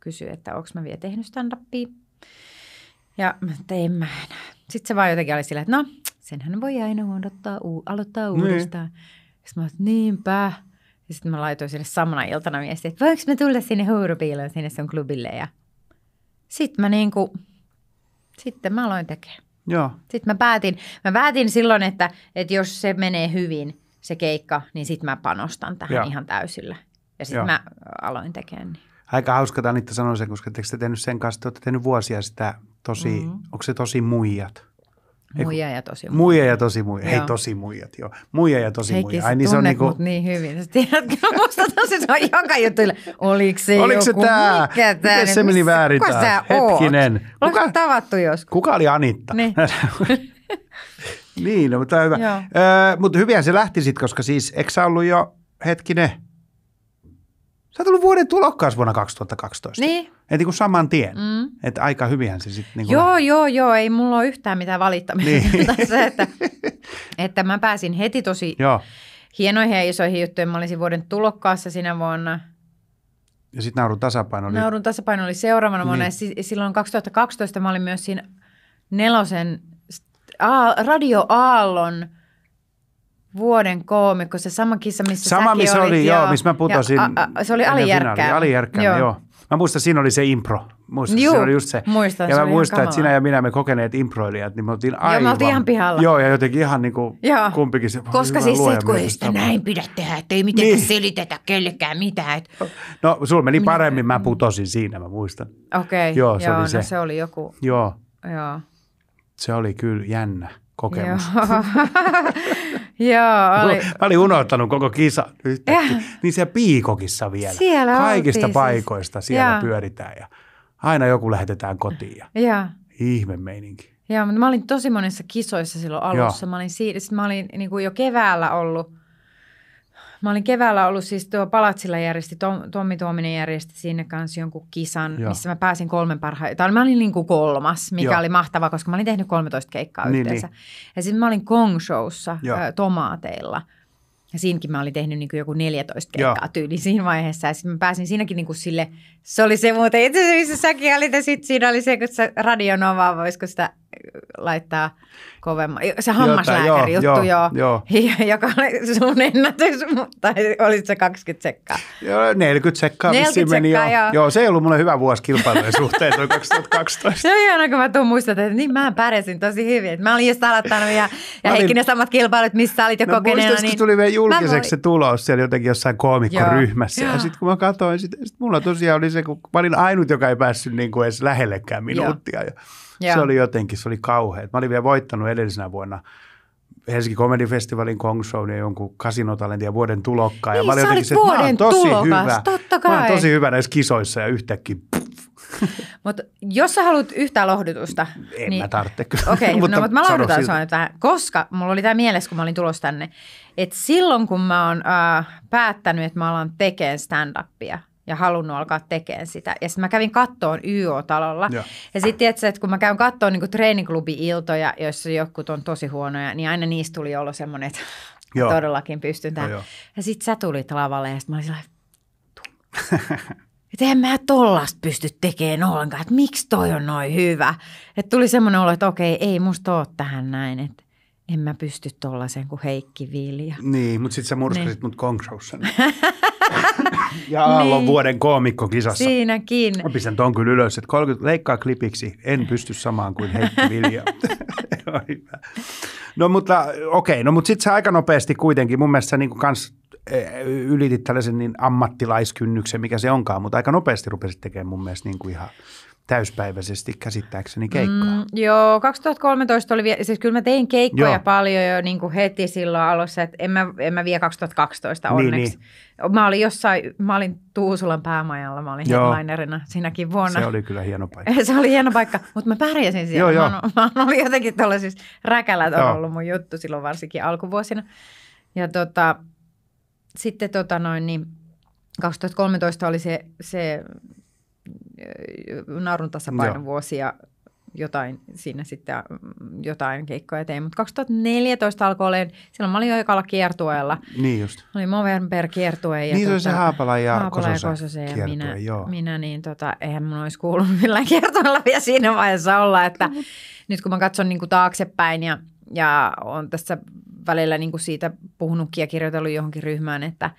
Speaker 2: kysyi, että onko mä vielä tehnyt stand Ja mä tein mä enää. Sitten se vaan jotenkin oli silleen, että no, senhän voi aina odottaa, u- aloittaa niin. uudestaan. Niin. Sitten mä olin, niinpä. Ja sitten mä laitoin sinne samana iltana viestiä, että voinko mä tulla sinne huurupiiloon sinne sun klubille. Ja sitten mä niinku, sitten mä aloin tekemään. Joo. Sitten mä päätin, mä päätin silloin, että, että jos se menee hyvin, se keikka, niin sitten mä panostan tähän Joo. ihan täysillä. Ja sitten mä äh, aloin tekemään. Niin.
Speaker 1: Aika hauska, Anitta sanoi sen, koska te tehnyt sen kanssa, te olette tehnyt vuosia sitä tosi, mm-hmm. onko se tosi muijat?
Speaker 2: Muija ja tosi muija. Muija
Speaker 1: ja tosi muija. Hei, tosi muijat, joo. Muija ja tosi Heikki, muija. Ai, niin se on niinku...
Speaker 2: niin hyvin. Sä tiedätkö, musta tosi, se on joka juttu. Oliko se Oliko joku? se tää? Mikä tää? Miten se meni väärin Kuka taas? Hetkinen. Olet? Kuka,
Speaker 1: tavattu joskus? Kuka oli Anitta? Niin. Niin, no, mutta hyvä. Öö, mutta hyviä se lähti sitten, koska siis, eikö sä ollut jo, hetkinen, sä oot ollut vuoden tulokkaas vuonna 2012. Niin. Et niin kuin saman tien. Mm. Että aika hyvihän se sitten. Niin joo,
Speaker 2: lähti. joo, joo, ei mulla ole yhtään mitään valittamista niin. tässä, että, että mä pääsin heti tosi joo. hienoihin ja isoihin juttuihin. Mä olisin vuoden tulokkaassa sinä vuonna –
Speaker 1: ja sitten naurun tasapaino oli... Naurun
Speaker 2: tasapaino oli seuraavana vuonna. Niin. Ja silloin 2012 mä olin myös siinä nelosen Radio Aallon vuoden koomikko, se sama kissa, missä Sama, säkin missä olit, oli, joo, joo, missä mä putosin. Ja, a, a, se oli alijärkkää. Alijärkkää, joo. joo.
Speaker 1: Mä muistan, että siinä oli se impro. Muistan, Juu, se oli just se. Muistan, ja se mä muistan, että sinä ja minä me kokeneet improilijat, niin me oltiin aivan... Joo, me oltiin ihan pihalla. Joo, ja jotenkin ihan niin kuin joo. kumpikin se... Koska siis se, että kun ei sitä näin
Speaker 2: pidä tehdä, että ei mitenkään niin. selitetä kellekään mitään. Et...
Speaker 1: No, sulla meni paremmin, mä putosin siinä, mä muistan.
Speaker 2: Okei, okay, joo, se joo, oli no se. se oli joku... Joo. Joo
Speaker 1: se oli kyllä jännä kokemus.
Speaker 2: Joo, oli. Mä
Speaker 1: olin unohtanut koko kisa yhtäkkiä. Äh. Niin se piikokissa vielä. Siellä Kaikista oltiin, siis. paikoista siellä ja. pyöritään ja aina joku lähetetään kotiin. Ja. Ja. Ihme meininki.
Speaker 2: Joo, mutta mä olin tosi monissa kisoissa silloin alussa. Joo. Mä olin, si- mä olin niin kuin jo keväällä ollut – Mä olin keväällä ollut siis tuo Palatsilla järjesti, Tom, Tommi Tuominen järjesti sinne kanssa jonkun kisan, Joo. missä mä pääsin kolmen parhaan, tai mä olin niin kuin kolmas, mikä Joo. oli mahtavaa, koska mä olin tehnyt 13 keikkaa niin, yhteensä. Niin. Ja sitten mä olin Kong Showssa äh, Tomaateilla. Ja siinäkin mä olin tehnyt niin kuin joku 14 keikkaa Joo. tyyli siinä vaiheessa. Ja sitten mä pääsin siinäkin niin kuin sille se oli se muuten, itse asiassa missä säkin olit, ja sit siinä oli se, kun äh, se radionovaa, voisiko sitä laittaa kovemmin. Se hammaslääkäri Jota, juttu, joo, joo, joo. joka oli sun ennätys, mutta olit se 20 sekkaa.
Speaker 1: Joo, 40 sekkaa 40 sekkaa, meni, joo. joo. joo. se ei ollut mulle hyvä vuosi kilpailujen suhteen, se oli
Speaker 2: 2012. se on ihana, kun mä tuun muistan, että niin mä pärjäsin tosi hyvin. Mä olin just aloittanut ja, ja olin... Heikki ne samat kilpailut, missä olit jo no, kokeneena. Muistas, niin... tuli vielä julkiseksi mä... se
Speaker 1: tulos siellä jotenkin jossain koomikkoryhmässä. Joo. Ja sitten kun mä katsoin, sit, sit mulla tosiaan oli se, kun mä olin ainut, joka ei päässyt niin kuin edes lähellekään minuuttia. Ja. Ja. Se oli jotenkin, se oli kauhea. Mä olin vielä voittanut edellisenä vuonna Helsinki Comedy Festivalin Show ja jonkun kasinotalentin vuoden tulokkaan. Niin, ja mä olin jotenkin se, että mä tosi tulokas, hyvä. Totta kai. Mä olen tosi hyvä näissä kisoissa ja yhtäkkiä
Speaker 2: mutta jos sä haluat yhtään lohdutusta. En niin, mä tarvitse kyllä. Okei, okay, mutta no, mutta mä lohdutan sanoa vähän, koska mulla oli tämä mielessä, kun mä olin tulossa tänne, että silloin kun mä oon äh, päättänyt, että mä alan tekemään stand-upia – ja halunnut alkaa tekemään sitä. Ja sitten mä kävin kattoon YO-talolla. Ja, ja sitten että kun mä käyn kattoon niin treeniklubi-iltoja, joissa jotkut on tosi huonoja, niin aina niistä tuli olo semmoinen, että joo. todellakin pystyn tähän. ja sitten sä tulit lavalle ja sitten mä olin sillä että en mä tollasta pysty tekemään ollenkaan, että miksi toi on noin hyvä. Että tuli semmoinen olo, että okei, ei musta ole tähän näin. Että en mä pysty tollaiseen kuin Heikki Vilja.
Speaker 1: Niin, mutta sitten sä murskasit niin. mut Kongshowsena. Niin. ja Aallon niin. vuoden koomikko kisassa.
Speaker 2: Siinäkin.
Speaker 1: Mä pistän ton kyllä ylös, että 30, leikkaa klipiksi, en pysty samaan kuin Heikki Vilja. no mutta okei, okay. no mutta sitten sä aika nopeasti kuitenkin, mun mielestä sä niinku kans e, ylitit tällaisen niin ammattilaiskynnyksen, mikä se onkaan, mutta aika nopeasti rupesit tekemään mun mielestä niin kuin ihan täyspäiväisesti käsittääkseni keikkaa.
Speaker 2: Mm, joo, 2013 oli, vielä, siis kyllä mä tein keikkoja joo. paljon jo niin kuin heti silloin alussa, että en mä, en mä vielä 2012 niin, onneksi. Niin, niin. Mä olin jossain, mä olin Tuusulan päämajalla, mä olin joo. headlinerina sinäkin vuonna. Se oli
Speaker 1: kyllä hieno paikka.
Speaker 2: Se oli hieno paikka, mutta mä pärjäsin siellä. Joo, joo. Mä, mä olin jotenkin tuolla siis räkälät on joo. ollut mun juttu silloin varsinkin alkuvuosina. Ja tota, sitten tota noin, niin 2013 oli se, se naurun tasapainovuosi ja jotain siinä sitten mm, jotain keikkoja tein. Mutta 2014 alkoi olemaan, silloin mä olin jo ekalla kiertueella. Niin just. Mä olin Movenberg kiertue. Ja niin tuota, se tota, Haapala ja Haapala ja kiertue, ja minä, joo. minä, niin tota, eihän mun olisi kuulunut millään kiertueella vielä siinä vaiheessa olla. Että mm. nyt kun mä katson niin kuin taaksepäin ja, ja on tässä välillä niin kuin siitä puhunutkin ja kirjoitellut johonkin ryhmään, että,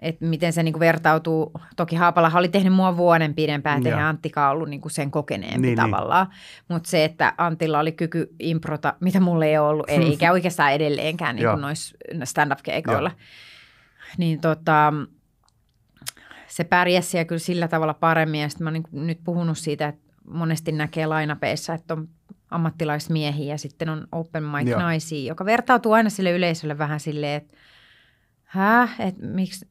Speaker 2: että miten se niinku vertautuu. Toki Haapala oli tehnyt mua vuoden pidempään, ettei Anttikaan ollut niinku sen kokeneempi niin, niin. tavallaan. Niin. Mutta se, että Antilla oli kyky improta, mitä mulle ei ollut, ollut, ikään oikeastaan edelleenkään niinku noissa stand-up-keikoilla. Niin tota, se pärjäsi ja kyllä sillä tavalla paremmin. Ja sitten mä niinku nyt puhunut siitä, että monesti näkee lainapeissa, että on ammattilaismiehiä ja sitten on open mic naisia, joka vertautuu aina sille yleisölle vähän silleen, että – häh, että miksi,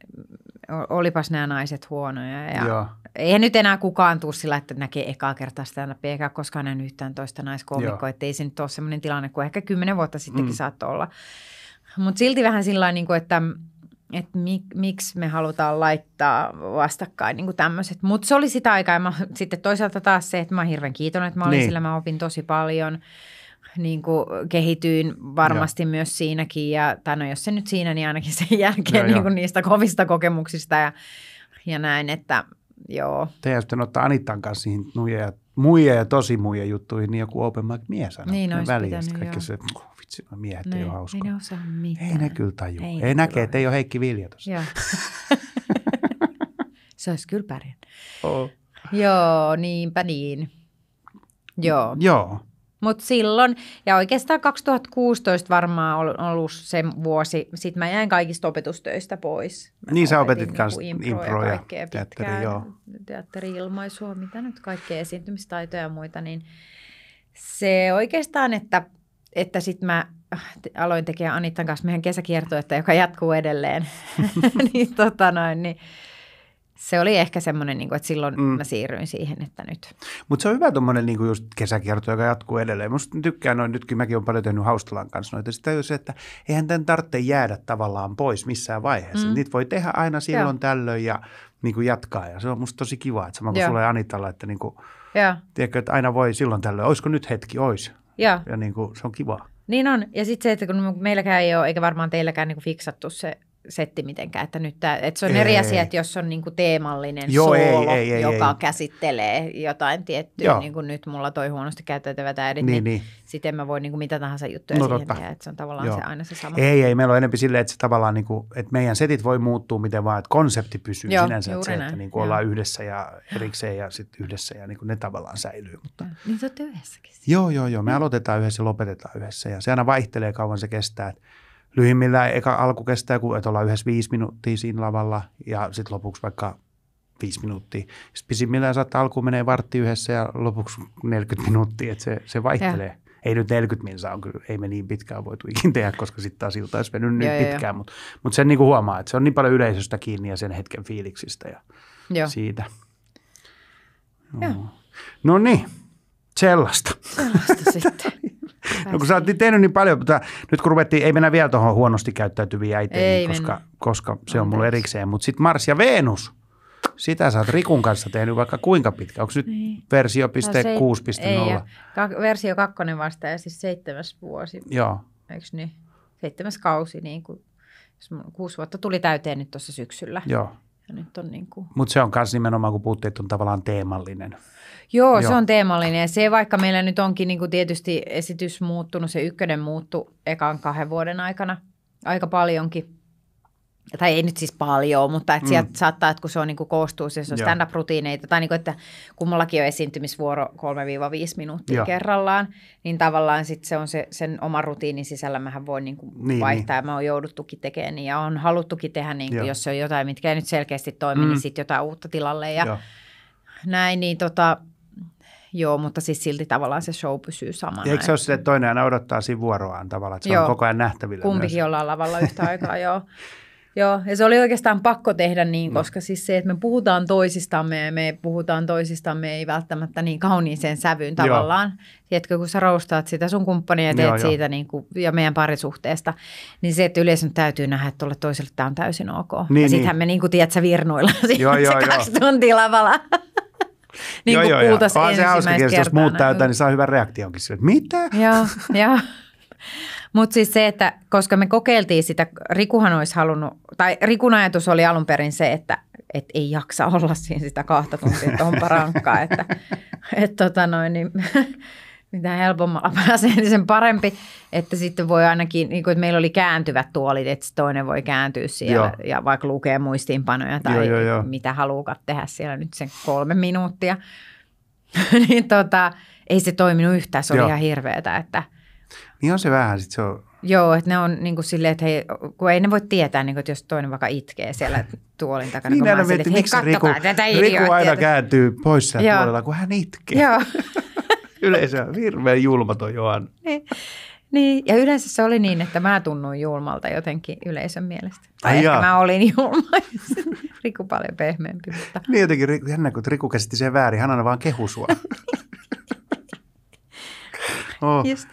Speaker 2: olipas nämä naiset huonoja. Ja Joo. Eihän nyt enää kukaan tule sillä, että näkee ekaa kertaa sitä läpi, eikä koskaan näin yhtään toista naiskoomikkoa, että ei se nyt ole sellainen tilanne kuin ehkä kymmenen vuotta sittenkin mm. saattoi olla. Mutta silti vähän sillä niin että että mik, miksi me halutaan laittaa vastakkain niin tämmöiset. Mutta se oli sitä aikaa ja mä, sitten toisaalta taas se, että mä oon hirveän kiitollinen, että mä olin niin. sillä, mä opin tosi paljon – niin kuin kehityin varmasti ja. myös siinäkin. Ja, tai no jos se nyt siinä, niin ainakin sen no jälkeen ja, niin kuin niistä kovista kokemuksista ja, ja näin, että
Speaker 1: joo. Teidän sitten ottaa Anittan kanssa siihen nuja ja muija ja tosi muija juttuihin, niin joku open mic mies aina niin väliin. Pitänyt, kaikki se, oh, vitsi, no miehet ei ole hauska.
Speaker 2: Ei ne osaa mitään. Ei ne kyllä tajua. Ei, ei näkee, että
Speaker 1: ei ole Heikki Vilja
Speaker 2: tuossa. se olisi kyllä pärjännyt. Oh. Joo, niinpä niin.
Speaker 1: Joo. Joo.
Speaker 2: Mutta silloin, ja oikeastaan 2016 varmaan on ollut se vuosi, sitten mä jäin kaikista opetustöistä pois.
Speaker 1: Mä niin sä opetit niin kanssa improja, teatteri,
Speaker 2: teatteri-ilmaisua, mitä nyt kaikkea esiintymistaitoja ja muita, niin se oikeastaan, että, että sitten mä äh, aloin tekemään Anittan kanssa meidän kesäkiertoetta, joka jatkuu edelleen, niin tota noin, niin se oli ehkä semmoinen, niin kuin, että silloin mm. mä siirryin siihen, että nyt.
Speaker 1: Mutta se on hyvä tuommoinen niin kuin just kesäkierto, joka jatkuu edelleen. Musta tykkään noin, nytkin mäkin olen paljon tehnyt Haustalan kanssa noita. Sitä se, että eihän tämän tarvitse jäädä tavallaan pois missään vaiheessa. Mm. Niitä voi tehdä aina silloin Joo. tällöin ja niin kuin jatkaa. Ja se on musta tosi kiva, että sama kuin Joo. ja Anitalla, että, niin kuin, tiedätkö, että aina voi silloin tällöin. Olisiko nyt hetki? Ois. Ja, ja niin kuin, se on kiva.
Speaker 2: Niin on. Ja sitten se, että kun meilläkään ei ole, eikä varmaan teilläkään niin kuin fiksattu se setti mitenkään, että nyt tää, et se on ei. eri asia, että jos on niinku teemallinen Joo, soolo, ei, ei, ei, joka ei. käsittelee jotain tiettyä, niin kuin nyt mulla toi huonosti käyttäytyvä täydit, niin, niin, niin. sitten mä voin niinku mitä tahansa juttuja no, siihen totta. tehdä, että se on tavallaan Joo. se aina se
Speaker 1: sama. Ei, ei, meillä on enemmän silleen, että se tavallaan niinku, että meidän setit voi muuttua miten vaan, että konsepti pysyy Joo, sinänsä, että se, että niinku ollaan yhdessä ja erikseen ja sitten yhdessä ja niinku ne tavallaan säilyy. Mutta... Ja, niin
Speaker 2: se on yhdessäkin.
Speaker 1: Siis. Joo, joo, joo. Me niin. aloitetaan yhdessä ja lopetetaan yhdessä ja se aina vaihtelee kauan se kestää, että lyhimmillään eka alku kestää, kun ollaan yhdessä viisi minuuttia siinä lavalla ja sitten lopuksi vaikka viisi minuuttia. Sitten pisimmillään saattaa alkuun menee vartti yhdessä ja lopuksi 40 minuuttia, että se, se vaihtelee. Ja. Ei nyt 40 minsa on kyllä, ei me niin pitkään voitu ikin tehdä, koska sitten taas ilta olisi mennyt niin pitkään, mutta mut sen niinku huomaa, että se on niin paljon yleisöstä kiinni ja sen hetken fiiliksistä ja Joo. siitä. Joo. No niin, sellaista. Sellaista sitten. No kun sä oot tehnyt niin paljon, mutta nyt kun ruvettiin, ei mennä vielä tuohon huonosti käyttäytyviin äiteihin, koska, koska se on mulle erikseen. Mutta sitten Mars ja Venus, sitä sä oot Rikun kanssa tehnyt vaikka kuinka pitkä? Onko nyt niin. versio no, se, Ei,
Speaker 2: versio kakkonen vasta ja siis seitsemäs vuosi. Joo. Eikö niin? Seitsemäs kausi, niin kuin, kuusi vuotta tuli täyteen nyt tuossa syksyllä. Joo. Ja nyt on niin kuin...
Speaker 1: Mutta se on myös nimenomaan, kun puhuttiin, että on tavallaan teemallinen Joo, Joo, se on
Speaker 2: teemallinen. Ja se vaikka meillä nyt onkin niin kuin tietysti esitys muuttunut, se ykkönen muuttu ekan kahden vuoden aikana aika paljonkin. Tai ei nyt siis paljon, mutta että mm. sieltä saattaa, että kun se on niin kuin koostuu, se on stand-up-rutiineita, tai niin kuin, että kummallakin on esiintymisvuoro 3-5 minuuttia Joo. kerrallaan, niin tavallaan sit se on se, sen oman rutiinin sisällä mähän voi niinku niin kuin niin, vaihtaa, niin. ja mä oon jouduttukin tekemään, niin, ja on haluttukin tehdä, niin kuin, jos se on jotain, mitkä ei nyt selkeästi toimi, niin mm. niin sitten jotain uutta tilalle, ja Joo. näin, niin tota, Joo, mutta siis silti tavallaan se show pysyy samana. Ja eikö se ole
Speaker 1: sille, että toinen aina odottaa siinä vuoroaan tavallaan, että se joo, on koko ajan nähtävillä Kumpikin
Speaker 2: myös. ollaan lavalla yhtä aikaa, joo. Joo, ja se oli oikeastaan pakko tehdä niin, no. koska siis se, että me puhutaan toisistamme ja me puhutaan toisistamme ei välttämättä niin kauniiseen sävyyn tavallaan. Joo. Tiedätkö, kun sä roustaat sitä sun kumppania ja teet Joo, siitä niin kuin, ja meidän parisuhteesta, niin se, että yleensä täytyy nähdä, että tuolle toiselle tämä on täysin ok. Niin, ja niin. sittenhän niin. me niin kuin, tiedät, sä virnuillaan siinä Joo, jo, se jo, kaksi tuntia lavalla
Speaker 1: niin joo, joo, joo. On se hauska jos muut täytää, niin-, niin saa hyvän reaktionkin sille, mitä?
Speaker 2: Joo, joo. Mutta siis se, että koska me kokeiltiin sitä, Rikuhan olisi halunnut, tai Rikun ajatus oli alun perin se, että et ei jaksa olla siinä sitä kahta tuntia, että onpa rankkaa. Että, et tota noin, niin mitä helpommalla pääsee, niin sen parempi. Että sitten voi ainakin, niin kuin, että meillä oli kääntyvät tuolit, että toinen voi kääntyä siellä joo. ja vaikka lukee muistiinpanoja tai joo, joo, joo. mitä haluukat tehdä siellä nyt sen kolme minuuttia. niin tota, ei se toiminut yhtään, se oli joo. ihan hirveetä, että –
Speaker 1: niin on se vähän, sit se on...
Speaker 2: Joo, että ne on niin kuin silleen, että hei, kun ei ne voi tietää, niin kuin, että jos toinen vaikka itkee siellä tuolin takana, niin kun mä mietin, että hei, Riku, tätä Riku aina
Speaker 1: kääntyy pois sieltä tuolella, kun hän
Speaker 2: itkee. Joo.
Speaker 1: Yleensä on hirveän julma toi Johan.
Speaker 2: Niin. Niin, ja yleensä se oli niin, että mä tunnuin julmalta jotenkin yleisön mielestä. Tai Ai ehkä mä olin julma. Riku paljon
Speaker 1: pehmeämpi. Mutta... Niin jotenkin jännä, kun Riku käsitti sen väärin. Hän aina vaan kehu sua. oh. Just.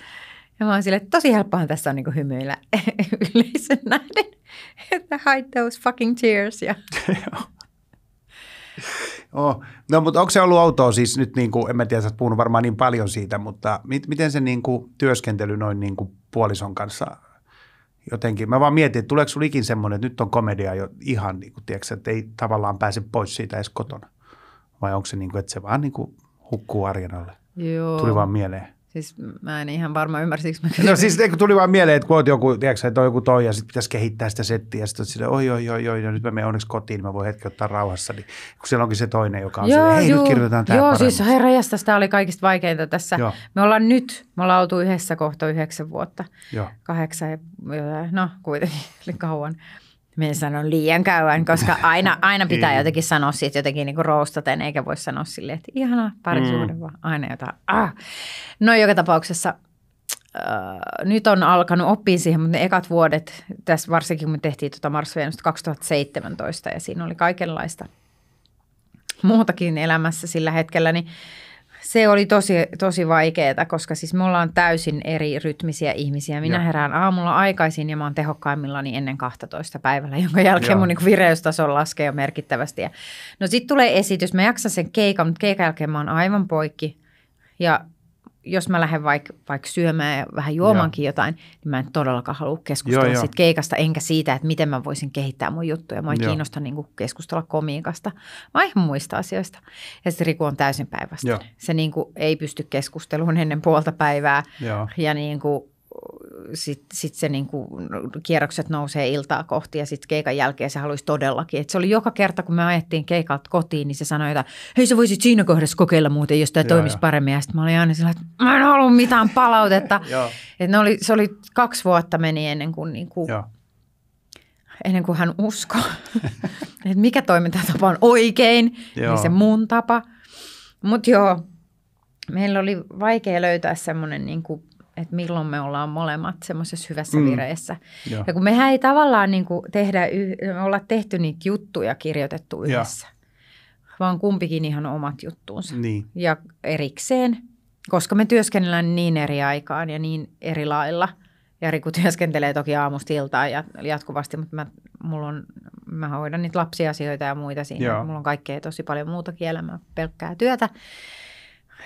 Speaker 2: Ja mä oon sille, tosi helppohan tässä on niin hymyillä yleisön näiden. Että hide those fucking tears. Ja...
Speaker 1: Oh. No, mutta onko se ollut outoa siis nyt, niin kuin, en mä tiedä, sä oot puhunut varmaan niin paljon siitä, mutta mit, miten se niin kuin, työskentely noin niin kuin, puolison kanssa jotenkin, mä vaan mietin, että tuleeko sulla ikin semmoinen, että nyt on komedia jo ihan, niin kuin, tiedätkö, että ei tavallaan pääse pois siitä edes kotona? Vai onko se niin kuin, että se vaan niin kuin, hukkuu arjen alle?
Speaker 2: Joo. Tuli vaan mieleen. Siis mä en ihan varma ymmärsikö mä kysyn. No
Speaker 1: siis kun tuli vaan mieleen, että kun oot joku, tiedätkö, että on joku toi ja sitten pitäisi kehittää sitä settiä ja sitten sille, oi, oi, oi, oi, ja no nyt mä menen onneksi kotiin, niin mä voin hetki ottaa rauhassa. Niin, kun siellä onkin se toinen, joka on joo, sille, hei juu, nyt kirjoitetaan tämä Joo, paremmin. siis
Speaker 2: herra jästäs, tämä oli kaikista vaikeinta tässä. Joo. Me ollaan nyt, me ollaan oltu yhdessä kohta yhdeksän vuotta. Joo. Kahdeksan, no kuitenkin, eli kauan. Minä sanon liian kauan, koska aina, aina pitää jotenkin sanoa siitä jotenkin niin kuin roustaten, eikä voi sanoa silleen, että ihanaa, parisuhde mm. vaan aina jotain. Ah. No joka tapauksessa äh, nyt on alkanut oppia siihen, mutta ne ekat vuodet, tässä varsinkin kun me tehtiin tuota Mars 2017 ja siinä oli kaikenlaista muutakin elämässä sillä hetkellä, niin se oli tosi, tosi vaikeaa, koska siis me ollaan täysin eri rytmisiä ihmisiä. Minä Joo. herään aamulla aikaisin ja mä oon tehokkaimmillani ennen 12 päivällä, jonka jälkeen Joo. mun niin vireystaso laskee jo merkittävästi. Ja no sitten tulee esitys, mä jaksan sen keikan, mutta keikan jälkeen mä oon aivan poikki. Ja jos mä lähden vaikka vaik syömään ja vähän juomankin ja. jotain, niin mä en todellakaan halua keskustella ja, siitä keikasta, enkä siitä, että miten mä voisin kehittää mun juttuja. Mä ei kiinnosta niin kuin keskustella komiikasta, vaan ihan muista asioista. Ja sitten Riku on täysin päivästä. Se niin kuin ei pysty keskusteluun ennen puolta päivää ja, ja niin kuin sitten sit se niin kuin, kierrokset nousee iltaa kohti ja sitten keikan jälkeen se haluaisi todellakin. Et se oli joka kerta, kun me ajettiin keikat kotiin, niin se sanoi että hei sä voisit siinä kohdassa kokeilla muuten, jos tämä toimisi paremmin. Ja sitten mä olin aina sellainen, että mä en halua mitään palautetta. Et ne oli, se oli kaksi vuotta meni ennen kuin, niin kuin ennen kuin hän uskoi, että mikä toimintatapa on oikein, niin joo. niin se mun tapa. Mutta joo, meillä oli vaikea löytää semmoinen niin kuin – että milloin me ollaan molemmat semmoisessa hyvässä mm. vireessä. Ja. ja kun mehän ei tavallaan niin kuin tehdä, yh- me ollaan tehty niitä juttuja kirjoitettu yhdessä, ja. vaan kumpikin ihan omat juttuunsa. Niin. Ja erikseen, koska me työskennellään niin eri aikaan ja niin eri lailla. Jariku työskentelee toki aamusta iltaan ja jatkuvasti, mutta mä, mulla on, mä hoidan niitä lapsiasioita ja muita siinä. Joo. Mulla on kaikkea tosi paljon muutakin elämää, pelkkää työtä.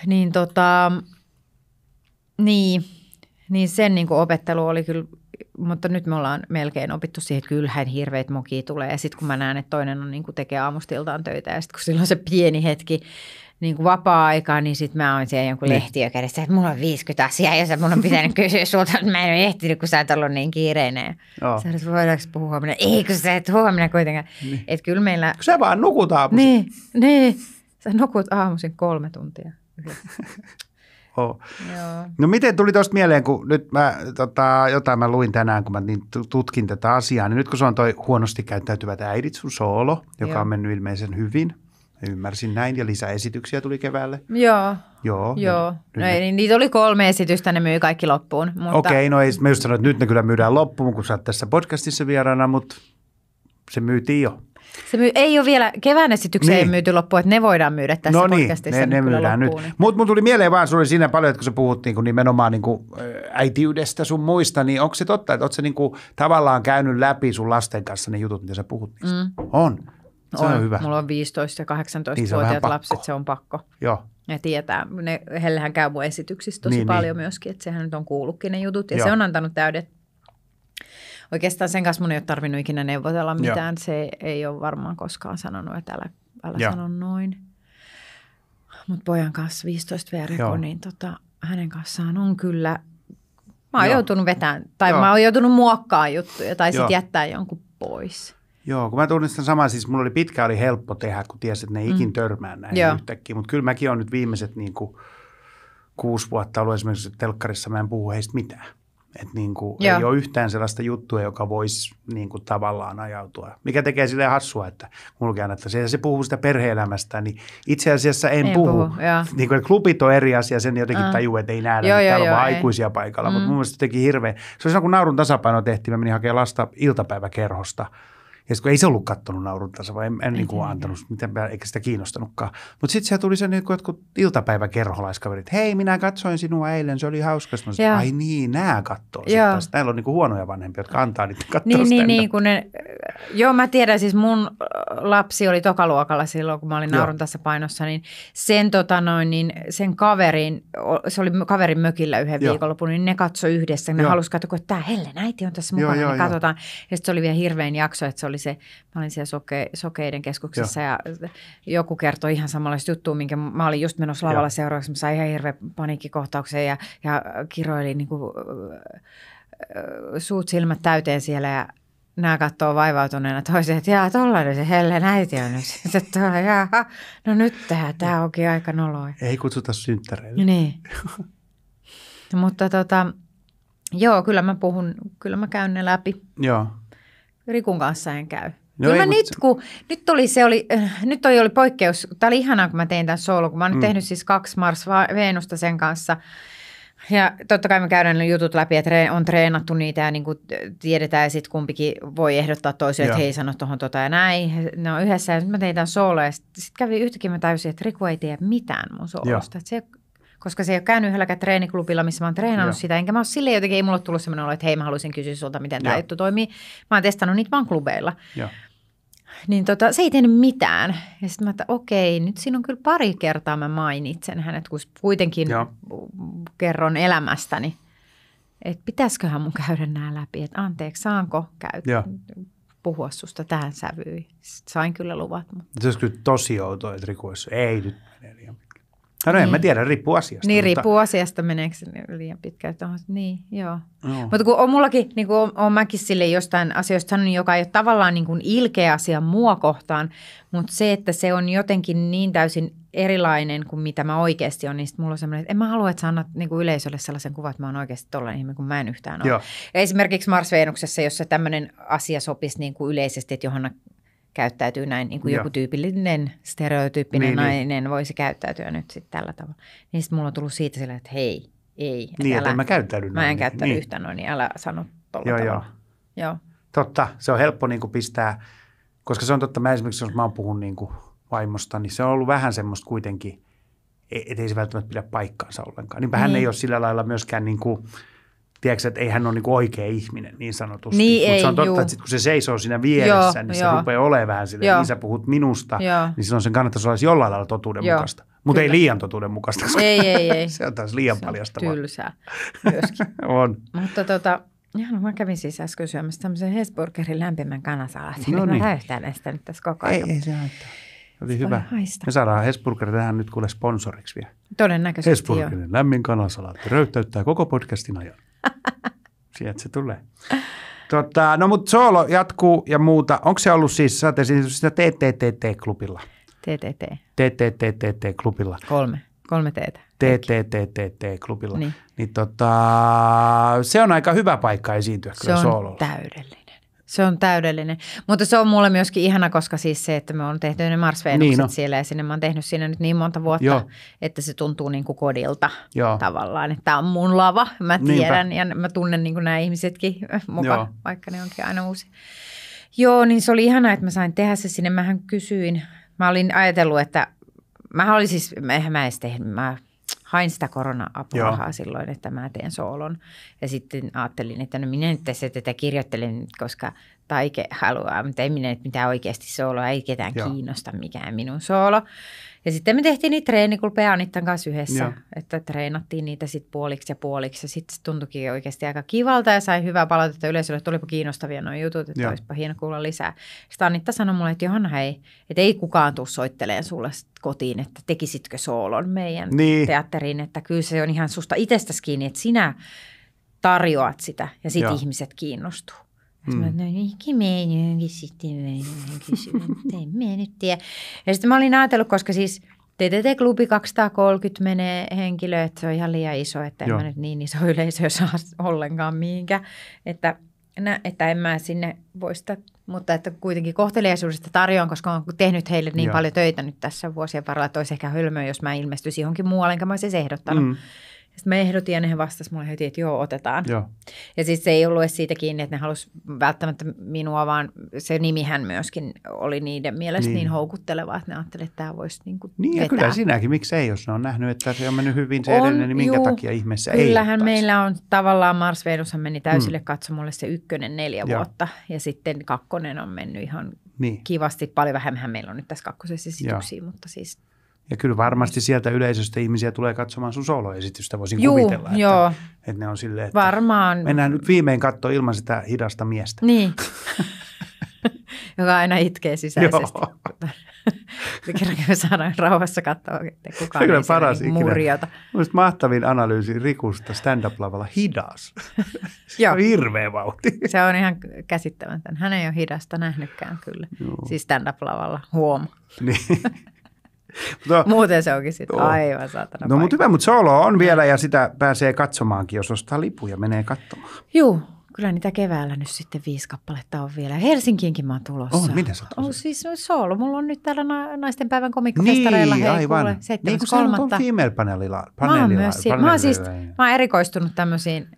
Speaker 2: Niin tota, niin, niin sen niin kuin opettelu oli kyllä, mutta nyt me ollaan melkein opittu siihen, että kyllähän hirveät mokia tulee. Ja sitten kun mä näen, että toinen on, niin kuin tekee aamustiltaan töitä ja sitten kun sillä on se pieni hetki, niin kuin vapaa-aikaa, niin sitten mä oon siellä jonkun niin. lehtiö kädessä, että mulla on 50 asiaa, jos mun on pitänyt kysyä sulta, että mä en ole ehtinyt, kun sä et ollut niin kiireinen. Joo. Sä olet, voidaanko puhua huomenna? Ei, kun sä et huomenna kuitenkaan. Niin. Että kyllä meillä... Kun sä vaan nukut aamuisin. Niin, niin. Sä nukut aamuisin kolme tuntia.
Speaker 1: Oh. Joo. No miten tuli tuosta mieleen, kun nyt mä, tota, jotain mä luin tänään, kun mä niin tutkin tätä asiaa, niin nyt kun se on toi huonosti käyttäytyvät äidit, sun soolo, joka Joo. on mennyt ilmeisen hyvin, Ymmärsin näin ja lisäesityksiä tuli keväälle. Joo. Joo. Joo. No, ei,
Speaker 2: niin, niitä oli kolme esitystä, ne myy kaikki loppuun. Mutta... Okei, okay, no
Speaker 1: ei, mä just sanoin, että nyt ne kyllä myydään loppuun, kun sä oot tässä podcastissa vieraana, mutta se myytiin jo.
Speaker 2: Se myy, ei ole vielä, kevään esitykseen niin. ei myyty loppuun, että ne voidaan myydä tässä no niin, podcastissa ne, ne myydään loppuun.
Speaker 1: nyt. Niin. Mutta mun tuli mieleen vaan, sulla oli siinä paljon, että kun sä puhut niin kuin nimenomaan niin kuin äitiydestä sun muista, niin onko se totta, että ootko niin kuin tavallaan käynyt läpi sun lasten kanssa ne jutut, mitä sä puhut niistä? Mm. On. Se on, on hyvä.
Speaker 2: Mulla on 15- ja 18-vuotiaat niin lapset, se on pakko. Joo. Ne tietää, ne, heillähän käy mun esityksissä tosi niin, niin. paljon niin. myöskin, että sehän nyt on kuullutkin ne jutut. Ja Joo. se on antanut täydet oikeastaan sen kanssa mun ei ole tarvinnut ikinä neuvotella mitään. Joo. Se ei ole varmaan koskaan sanonut, että älä, älä sano noin. Mutta pojan kanssa 15 verko, niin tota, hänen kanssaan on kyllä, mä oon Joo. joutunut vetämään, tai Joo. mä oon joutunut muokkaamaan juttuja, tai sitten jättää jonkun pois.
Speaker 1: Joo, kun mä tunnistan samaa, siis mulla oli pitkä oli helppo tehdä, kun tiesin, että ne ei mm. ikin törmää näin Joo. yhtäkkiä. Mutta kyllä mäkin olen nyt viimeiset niin kuin, kuusi vuotta ollut esimerkiksi telkkarissa, mä en puhu heistä mitään. Että niin kuin ei ole yhtään sellaista juttua, joka voisi niin kuin tavallaan ajautua. Mikä tekee sille hassua, että mulki että se, se puhuu sitä perheelämästä, niin itse asiassa en, en puhu. puhu niin kuin, klubit on eri asia, sen jotenkin uh. tajuu, että ei nähdä, joo, niin, joo, täällä on vaan aikuisia paikalla. Mm. Mutta mun mielestä teki hirveän. Se oli silloin, kun naurun tasapaino tehtiin, mä menin hakemaan lasta iltapäiväkerhosta – ja kun ei se ollut kattonut nauruntansa, vaan en, en niin kuin mm-hmm. antanut, miten, eikä sitä kiinnostanutkaan. Mutta sitten siellä tuli se niin kuin jotkut iltapäiväkerholaiskaverit, hei minä katsoin sinua eilen, se oli hauska. Mä sanoin, ai niin, nämä sitten. Näillä on niin kuin huonoja vanhempia, jotka antaa niitä katsoa niin, niin, niin,
Speaker 2: kun ne, joo mä tiedän, siis mun lapsi oli tokaluokalla silloin, kun mä olin nauruntassa painossa, niin sen, tota noin, niin sen kaverin, se oli kaverin mökillä yhden joo. viikonlopun, niin ne katsoi yhdessä. Ne halusivat katsoa, että tämä Helle, äiti on tässä mukana, joo, joo, ne katsotaan. Ja sitten se oli vielä hirveän jakso, että se oli oli se, mä olin siellä soke, sokeiden keskuksessa Joo. ja joku kertoi ihan samanlaista juttua, minkä mä olin just menossa lavalla Joo. seuraavaksi, mä sain ihan hirveän paniikkikohtauksen ja, ja kiroilin niin kuin, suut silmät täyteen siellä ja nämä katsoo vaivautuneena toiseen, että jaa, tollainen se helle äiti on nyt. Sitten jaa, no nyt tämä tämä onkin aika noloa.
Speaker 1: Ei kutsuta synttäreille. Niin.
Speaker 2: Mutta tota, joo, kyllä mä puhun, kyllä mä käyn ne läpi. Joo. Rikun kanssa en käy. No ei, mä nyt, se... kun, nyt oli se oli, äh, nyt toi oli poikkeus, Tämä oli ihanaa, kun mä tein tämän soolun, kun mä oon mm. tehnyt siis kaksi Mars Venusta sen kanssa. Ja totta kai me käydään jutut läpi, että on treenattu niitä ja niin kuin tiedetään ja sitten kumpikin voi ehdottaa toisia, että hei sano tuohon tota ja näin. Ne on yhdessä ja sitten mä tein tämän soolo ja sitten sit kävi yhtäkkiä mä täysin, että Riku ei tiedä mitään mun soolosta. Se, koska se ei ole käynyt yhdelläkään treeniklubilla, missä mä oon treenannut Joo. sitä, enkä mä ole sille jotenkin, ei mulle tullut sellainen olo, että hei mä haluaisin kysyä sulta, miten tämä juttu toimii. Mä oon testannut niitä vaan klubeilla. Niin tota, se ei tehnyt mitään. Ja sitten mä että okei, nyt siinä on kyllä pari kertaa mä mainitsen hänet, kun kuitenkin Joo. kerron elämästäni. Että pitäisiköhän mun käydä nämä läpi, että anteeksi, saanko käyttää Joo. puhua susta tähän sävyyn. Sitten sain kyllä luvat. Mutta...
Speaker 1: Se olisi kyllä tosi outoa, että Riku ei nyt No, no niin. en mä niin. tiedä, riippuu asiasta. Niin, mutta... riippuu
Speaker 2: asiasta, meneekö liian pitkään. Niin, joo. No. Mutta kun on mullakin, niin kuin on mäkin sille jostain asioista sanonut, joka ei ole tavallaan niin kuin ilkeä asia mua kohtaan, mutta se, että se on jotenkin niin täysin erilainen kuin mitä mä oikeasti on, niin sitten mulla on semmoinen, että en mä halua, että sä annat niin kuin yleisölle sellaisen kuvan, että mä oon oikeasti tollainen ihminen, kun mä en yhtään ole. Joo. Esimerkiksi Mars veenuksessa jossa tämmöinen asia sopisi niin kuin yleisesti, että Johanna käyttäytyy näin, niin kuin joku tyypillinen, stereotyyppinen niin, niin. nainen niin. voisi käyttäytyä nyt sitten tällä tavalla. Niin sitten mulla on tullut siitä silleen, että hei, ei. Niin, älä, että mä käyttäydy Mä en käyttäydy niin. yhtään noin, niin älä sano tuolla joo, Joo. joo.
Speaker 1: Totta, se on helppo niin kuin pistää, koska se on totta, mä esimerkiksi jos mä oon puhun niin kuin vaimosta, niin se on ollut vähän semmoista kuitenkin, e- ettei se välttämättä pidä paikkaansa ollenkaan. Niinpä niin. hän ei niin. ole sillä lailla myöskään niin kuin, tiedätkö, että ei hän ole niin oikea ihminen niin sanotusti. Niin Mutta se on totta, juu. että sit, kun se seisoo siinä vieressä, joo, niin joo. se rupeaa olemaan vähän silleen, niin sä puhut minusta, joo. niin silloin sen kannattaisi olla jollain lailla totuudenmukaista. Mutta ei liian totuudenmukaista, koska ei, ei, ei. se on taas liian se paljastavaa. tylsää
Speaker 2: myöskin. on. Mutta tota, no, mä kävin siis äsken syömässä tämmöisen Hesburgerin lämpimän kanasalatin. No niin. Mä räyhtään sitä nyt tässä koko ajan. Ei, ei se
Speaker 1: haittaa. Oli hyvä. Me saadaan Hesburger tähän nyt kuule sponsoriksi vielä. Todennäköisesti Hesburgerin lämmin kanasalaatti röyhtäyttää koko podcastin ajan. Sieltä se tulee. Tota, no mutta soolo jatkuu ja muuta. Onko se ollut siis, sä sitä TTTT-klubilla? TTT. TTTT-klubilla. Kolme. Kolme teetä. TTTT-klubilla. Niin. niin tota, se on aika hyvä paikka esiintyä kyllä se on soololla.
Speaker 2: täydellinen. Se on täydellinen. Mutta se on mulle myöskin ihana, koska siis se, että me on tehty ne mars niin no. siellä ja sinne mä oon tehnyt siinä nyt niin monta vuotta, Joo. että se tuntuu niin kuin kodilta Joo. tavallaan. Että tämä on mun lava, mä tiedän Niinpä. ja mä tunnen niin kuin nämä ihmisetkin mukaan, Joo. vaikka ne onkin aina uusi. Joo, niin se oli ihana, että mä sain tehdä se sinne. Mähän kysyin, mä olin ajatellut, että mä olin siis, mä, mä edes tehnyt, mä hain sitä korona-apurahaa silloin, että mä teen soolon. Ja sitten ajattelin, että no minä nyt tässä tätä kirjoittelen, koska taike haluaa, mutta ei minä nyt mitään oikeasti sooloa, ei ketään Joo. kiinnosta mikään minun soolo. Ja sitten me tehtiin niitä treenikulpeja Anittan kanssa yhdessä, ja. että treenattiin niitä sitten puoliksi ja puoliksi. Ja sitten se tuntuikin oikeasti aika kivalta ja sai hyvää palautetta yleisölle, olipa kiinnostavia nuo jutut, että Joo. olisipa hieno kuulla lisää. Sitten Anitta sanoi mulle, että Johanna hei, että ei kukaan tuu soitteleen sulle kotiin, että tekisitkö soolon meidän niin. teatteriin. Että kyllä se on ihan susta itsestäsi kiinni, että sinä tarjoat sitä ja sitten ihmiset kiinnostuu. Mm. Mä no ikin meni johonkin, sitten meni johonkin syvyyteen, tiedä. Ja sitten mä olin ajatellut, koska siis TTT-klubi 230 menee henkilöä, että se on ihan liian iso, että en Joo. mä nyt niin iso yleisö saa ollenkaan mihinkä. Että, nä, että en mä sinne voista, mutta että kuitenkin kohteliaisuudesta tarjoan, koska olen tehnyt heille niin Joo. paljon töitä nyt tässä vuosien varrella, että olisi ehkä hölmöä, jos mä ilmestyisin johonkin muualle, enkä mä olisin ehdottanut. Mm. Sitten mä ehdotin ja ne vastasivat mulle heti, että joo, otetaan. Joo. Ja siis se ei ollut edes siitä kiinni, että ne halusi välttämättä minua, vaan se nimihän myöskin oli niiden mielestä niin, niin houkutteleva, että ne ajattelivat, että tämä voisi niin kuin Niin ja kyllä
Speaker 1: sinäkin, miksi ei, jos ne on nähnyt, että se on mennyt hyvin se on, edellinen, niin minkä juu, takia ihmeessä ei Kyllähän
Speaker 2: meillä on tavallaan Mars Venushan meni täysille hmm. katsomolle se ykkönen neljä joo. vuotta ja sitten kakkonen on mennyt ihan niin. kivasti, paljon vähemmän meillä on nyt tässä kakkosessa esityksiä,
Speaker 1: joo. mutta siis ja kyllä varmasti sieltä yleisöstä ihmisiä tulee katsomaan sun sooloesitystä, voisin Juu, kuvitella. Että, joo. Että ne on silleen, että Varmaan. mennään nyt viimein katsoa ilman sitä hidasta miestä.
Speaker 2: Niin, joka aina itkee sisäisesti.
Speaker 1: Kerran kun saadaan
Speaker 2: rauhassa katsoa, että kukaan kyllä ei paras niin ikinä. murjota.
Speaker 1: Mielestäni mahtavin analyysi Rikusta stand-up-lavalla, hidas.
Speaker 2: se on hirveä vauhti. se on ihan käsittämätön. Hän ei ole hidasta nähnytkään kyllä. Joo. Siis stand-up-lavalla, huom. Niin mutta, no, Muuten se onkin sitten aivan saatana
Speaker 1: No mutta hyvä, mutta solo on vielä ja sitä pääsee katsomaankin, jos ostaa lipuja menee katsomaan.
Speaker 2: Juu, kyllä niitä keväällä nyt sitten viisi kappaletta on vielä. Helsinkiinkin mä oon tulossa. Oh, miten sä oot? Oh, siis no, solo, Mulla on nyt täällä na- naisten päivän komikkofestareilla. Niin, Hei, aivan. Kuule, 7. Niin kuin on female
Speaker 1: paneelilla. Mä oon myös siinä. mä oon siis,
Speaker 2: mä oon erikoistunut tämmöisiin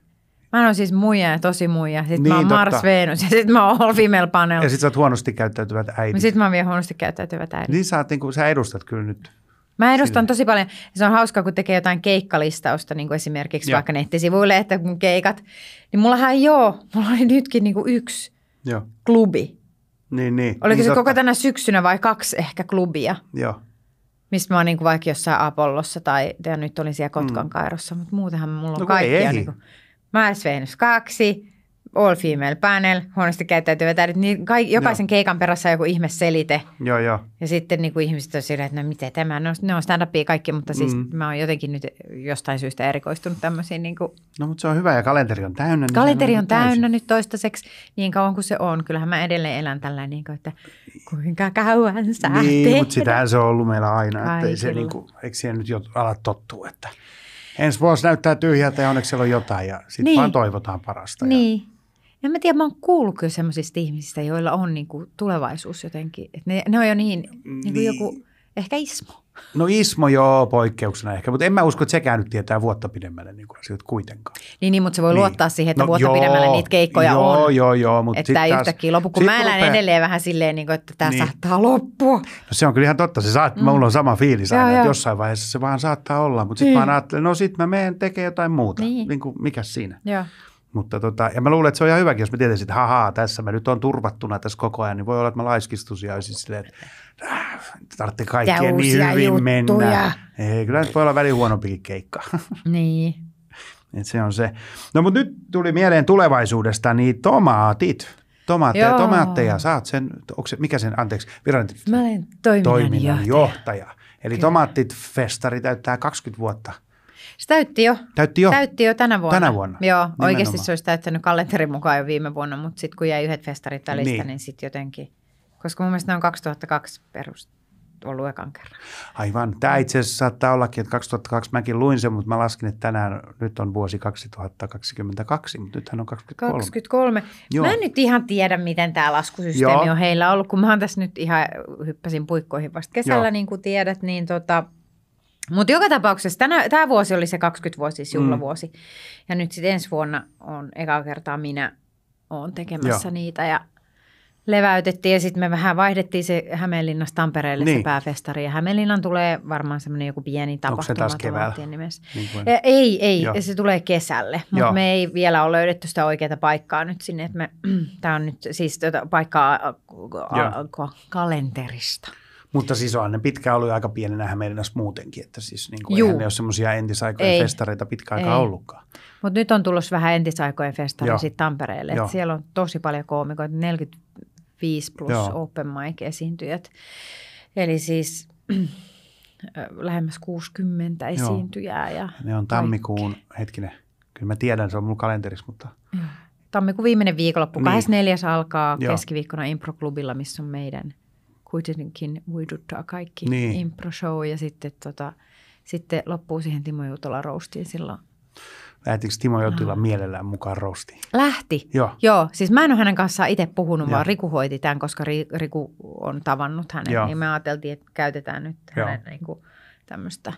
Speaker 2: Mä oon siis muija ja tosi muija. Sitten niin, mä oon niin, Mars Venus ja sitten mä oon All Female Panel. Ja sit sä oot
Speaker 1: huonosti käyttäytyvät äidit. Sitten
Speaker 2: mä oon vielä huonosti käyttäytyvät äidit. Niin
Speaker 1: sä, oot, niin kun, sä edustat kyllä nyt
Speaker 2: Mä edustan Sille. tosi paljon. Se on hauskaa, kun tekee jotain keikkalistausta niin kuin esimerkiksi Joo. vaikka nettisivuille, että kun keikat. Niin mullahan ei ole. Mulla oli nytkin niin kuin yksi Joo. klubi.
Speaker 1: Niin, niin. Oliko niin, se totta. koko
Speaker 2: tänä syksynä vai kaksi ehkä klubia? Joo. Mistä mä oon niin kuin vaikka jossain Apollossa tai ja nyt olin siellä Kotkan mm. kairossa, mutta muutenhan
Speaker 1: mulla on no, kaikkia. Ei. Niin kuin,
Speaker 2: Venus 2, all female panel, huonosti käyttäytyvät äidit, niin kaik, jokaisen joo. keikan perässä on joku ihme selite. Joo, joo. Ja sitten niin kuin ihmiset on silleen, että no miten tämä, no, ne on stand kaikki, mutta siis mm. mä oon jotenkin nyt jostain syystä erikoistunut tämmöisiin. Niin kuin...
Speaker 1: No mutta se on hyvä ja kalenteri on täynnä. Niin kalenteri on, on täynnä
Speaker 2: nyt toistaiseksi niin kauan kuin se on. Kyllähän mä edelleen elän tällä niin kuin, että kuinka kauan saa Niin, tehdä? mutta sitähän
Speaker 1: se on ollut meillä aina, että ei se niin kuin, eikö siihen nyt jo ala tottua, että – ensi vuosi näyttää tyhjältä ja onneksi siellä on jotain ja sitten niin. vaan toivotaan parasta.
Speaker 2: Niin. Ja... En mä tiedän, mä oon kuullut kyllä semmoisista ihmisistä, joilla on niinku tulevaisuus jotenkin. Et ne, ne on jo niin, niin, niin. joku, ehkä ismo.
Speaker 1: No Ismo joo poikkeuksena ehkä, mutta en mä usko, että sekään nyt tietää vuotta pidemmälle niin asioita kuitenkaan.
Speaker 2: Niin, niin, mutta se voi niin. luottaa siihen, että no, vuotta joo, pidemmälle niitä keikkoja joo, on. Joo,
Speaker 1: joo, joo. että taas, yhtäkkiä loppu, kun mä elän lupen... edelleen
Speaker 2: vähän silleen, niin kuin, että tämä niin. saattaa loppua. No
Speaker 1: se on kyllä ihan totta, se saat, mm. mulla on sama fiilis aina, joo, että joo. jossain vaiheessa se vaan saattaa olla, mutta sitten mm. mä niin. ajattelen, no sitten mä menen tekemään jotain muuta, niin. niin kuin, mikä siinä. Joo. Mutta tota, ja mä luulen, että se on ihan hyväkin, jos mä tietäisin, että hahaa, tässä mä nyt on turvattuna tässä koko ajan, niin voi olla, että mä laiskistus ja olisin silleen, että äh, tarvitsee kaikkea niin hyvin juttuja. mennä. Ei, kyllä nyt voi olla väli huonompikin keikka. Niin. Et se on se. No mutta nyt tuli mieleen tulevaisuudesta, niin tomaatit. Tomaatteja, Joo. tomaatteja, sä oot sen, se, mikä sen, anteeksi, virallinen? Mä
Speaker 2: olen toiminnanjohtaja.
Speaker 1: Toiminnan Eli Kyllä. tomaattit festari täyttää 20 vuotta – se täytti jo. Täytti jo? Täytti jo tänä vuonna. Tänä vuonna. Joo, Nimenomaan. oikeasti se
Speaker 2: olisi täyttänyt kalenterin mukaan jo viime vuonna, mutta sitten kun jäi yhdet festarit välistä, niin, niin sitten jotenkin. Koska mun mielestä ne on 2002 perustettu
Speaker 1: ollut ekan kerran. Aivan. Tämä itse asiassa saattaa ollakin, että 2002 mäkin luin sen, mutta mä laskin, että tänään nyt on vuosi 2022, mutta nythän on 2023.
Speaker 2: 23. Mä en nyt ihan tiedä, miten tämä laskusysteemi Joo. on heillä ollut, kun mä oon tässä nyt ihan hyppäsin puikkoihin vasta kesällä, Joo. niin kuin tiedät, niin tota, mutta joka tapauksessa tänä, tämä vuosi oli se 20 mm. juhlavuosi. Mm. Ja nyt sitten ensi vuonna on eka kertaa minä olen tekemässä Joo. niitä ja leväytettiin ja sitten me vähän vaihdettiin se Hämeenlinnasta Tampereelle niin. se pääfestari. Ja Hämeenlinnan tulee varmaan semmoinen joku pieni tapahtuma. Onko se taas keväällä? Niin kuin... Ei, ei, Joo. se tulee kesälle, mutta me ei vielä ole löydetty sitä oikeaa paikkaa nyt sinne. Että me, tämä on nyt siis tuota paikkaa äh, a, a, a, kalenterista.
Speaker 1: Mutta siis on ne pitkään ollut aika pienenä meidän muutenkin, että siis niin kuin eihän ne ole semmoisia entisaikojen ei. festareita pitkään aikaa ollutkaan.
Speaker 2: Mutta nyt on tullut vähän entisaikojen festareita sitten Tampereelle. Et siellä on tosi paljon koomikoita, 45 plus Joo. open mic esiintyjät. Eli siis lähemmäs 60 esiintyjää. Ja
Speaker 1: ne on tammikuun, kaikki. hetkinen, kyllä mä tiedän, se on mun kalenterissa, mutta...
Speaker 2: Tammikuun viimeinen viikonloppu, niin. 24. alkaa Joo. keskiviikkona Improklubilla, missä on meidän kuitenkin muiduttaa kaikki niin. impro-show ja sitten, tota, sitten loppuu siihen Timo Juutola roustiin silloin.
Speaker 1: Lähtikö Timo Jutila no. mielellään mukaan rosti? Lähti. Joo.
Speaker 2: Joo. Siis mä en ole hänen kanssaan itse puhunut, Joo. vaan Riku hoiti tämän, koska Riku on tavannut hänen. Joo. Niin me ajateltiin, että käytetään nyt Joo. hänen niin kuin, tämmöistä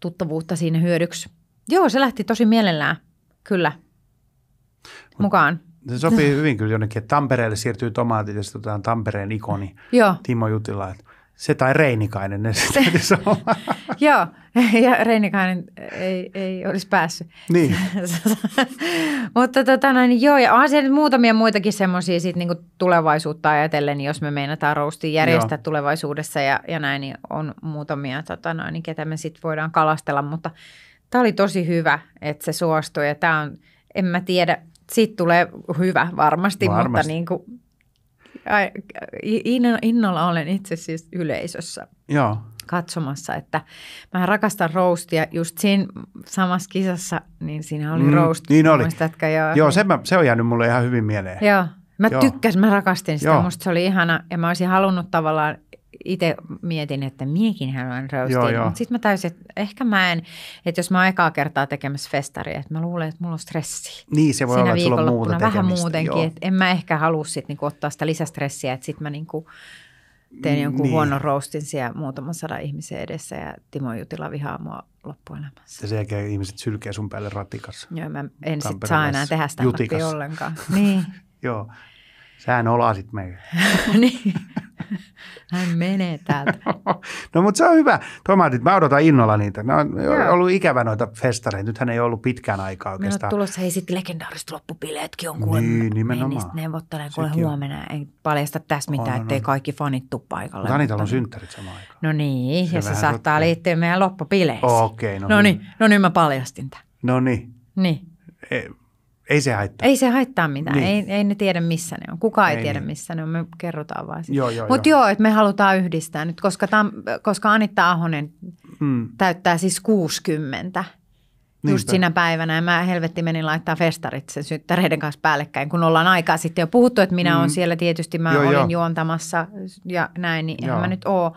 Speaker 2: tuttavuutta siinä hyödyksi. Joo, se lähti tosi mielellään, kyllä, Mut, mukaan.
Speaker 1: Se sopii hyvin kyllä jonnekin, että Tampereelle siirtyy tomaatit ja sitten otetaan Tampereen ikoni Joo. Timo Jutila. Se tai Reinikainen ne se,
Speaker 2: Joo, ja Reinikainen ei, ei olisi päässyt. Niin. Mutta tota niin joo, ja on siellä muutamia muitakin semmoisia sit niinku tulevaisuutta ajatellen, niin jos me meinataan roustia järjestää joo. tulevaisuudessa ja, ja näin, niin on muutamia, tota niin ketä me sitten voidaan kalastella. Mutta tämä oli tosi hyvä, että se suostui ja tämä on, en mä tiedä – siitä tulee hyvä varmasti, varmasti. mutta niin kuin, ai, innolla olen itse siis yleisössä Joo. katsomassa, että mä rakastan roustia. Just siinä samassa kisassa, niin siinä oli mm, roast. Niin oli. Muistatko, joo, joo se,
Speaker 1: mä, se on jäänyt mulle ihan hyvin mieleen.
Speaker 2: Joo. Mä Joo. tykkäsin, mä rakastin sitä, Joo. musta se oli ihana ja mä olisin halunnut tavallaan itse mietin, että miekin haluan roastia, mutta sitten mä täysin, että ehkä mä en, että jos mä oon ekaa kertaa tekemässä festaria, että mä luulen, että mulla on stressi. Niin, se voi Siinä olla, että sulla on muuta tekemistä. Vähän muutenkin, että en mä ehkä halua sitten niinku ottaa sitä lisästressiä, että sitten mä niinku tein mm, jonkun niin. huonon roastin siellä muutaman sadan ihmisen edessä ja Timo Jutila vihaa mua loppuelämässä.
Speaker 1: Ja sen jälkeen ihmiset sylkee sun päälle ratikassa. Joo, mä en sit saa enää tehdä sitä ollenkaan. Niin. Joo, sähän olasit meitä. niin.
Speaker 2: Hän menee täältä.
Speaker 1: no, no mutta se on hyvä. Tomaatit, mä odotan innolla niitä. Ne on Joo. ollut ikävä noita festareita. Nythän ei ollut pitkään aikaa oikeastaan. Ne on
Speaker 2: tulossa, hei sitten legendaariset loppupileetkin on kuulemma. Niin, nimenomaan. Niistä kuule huomenna. En paljasta tässä mitään, on, ettei on. kaikki fanit tuu paikalle. Anitalla on synttärit samaan aikaan. No niin, se ja se saattaa rottaa. liittyä meidän loppupileisiin. Okei, okay, no, no niin. niin. No niin, mä paljastin tämän. No niin. Niin.
Speaker 1: Ei ei se haittaa.
Speaker 2: Ei se haittaa mitään. Niin. Ei, ei ne tiedä, missä ne on. Kuka ei, ei tiedä, niin. missä ne on. Me kerrotaan vaan sitä. Mutta joo, että me halutaan yhdistää nyt, koska, tam, koska Anitta Ahonen mm. täyttää siis 60 Niinpä. just sinä päivänä. Ja mä helvetti menin laittaa festarit sen syttäreiden kanssa päällekkäin, kun ollaan aikaa sitten jo puhuttu, että minä mm. olen hmm. siellä. Tietysti mä joo, olin joo. juontamassa ja näin, niin joo. en mä nyt ole.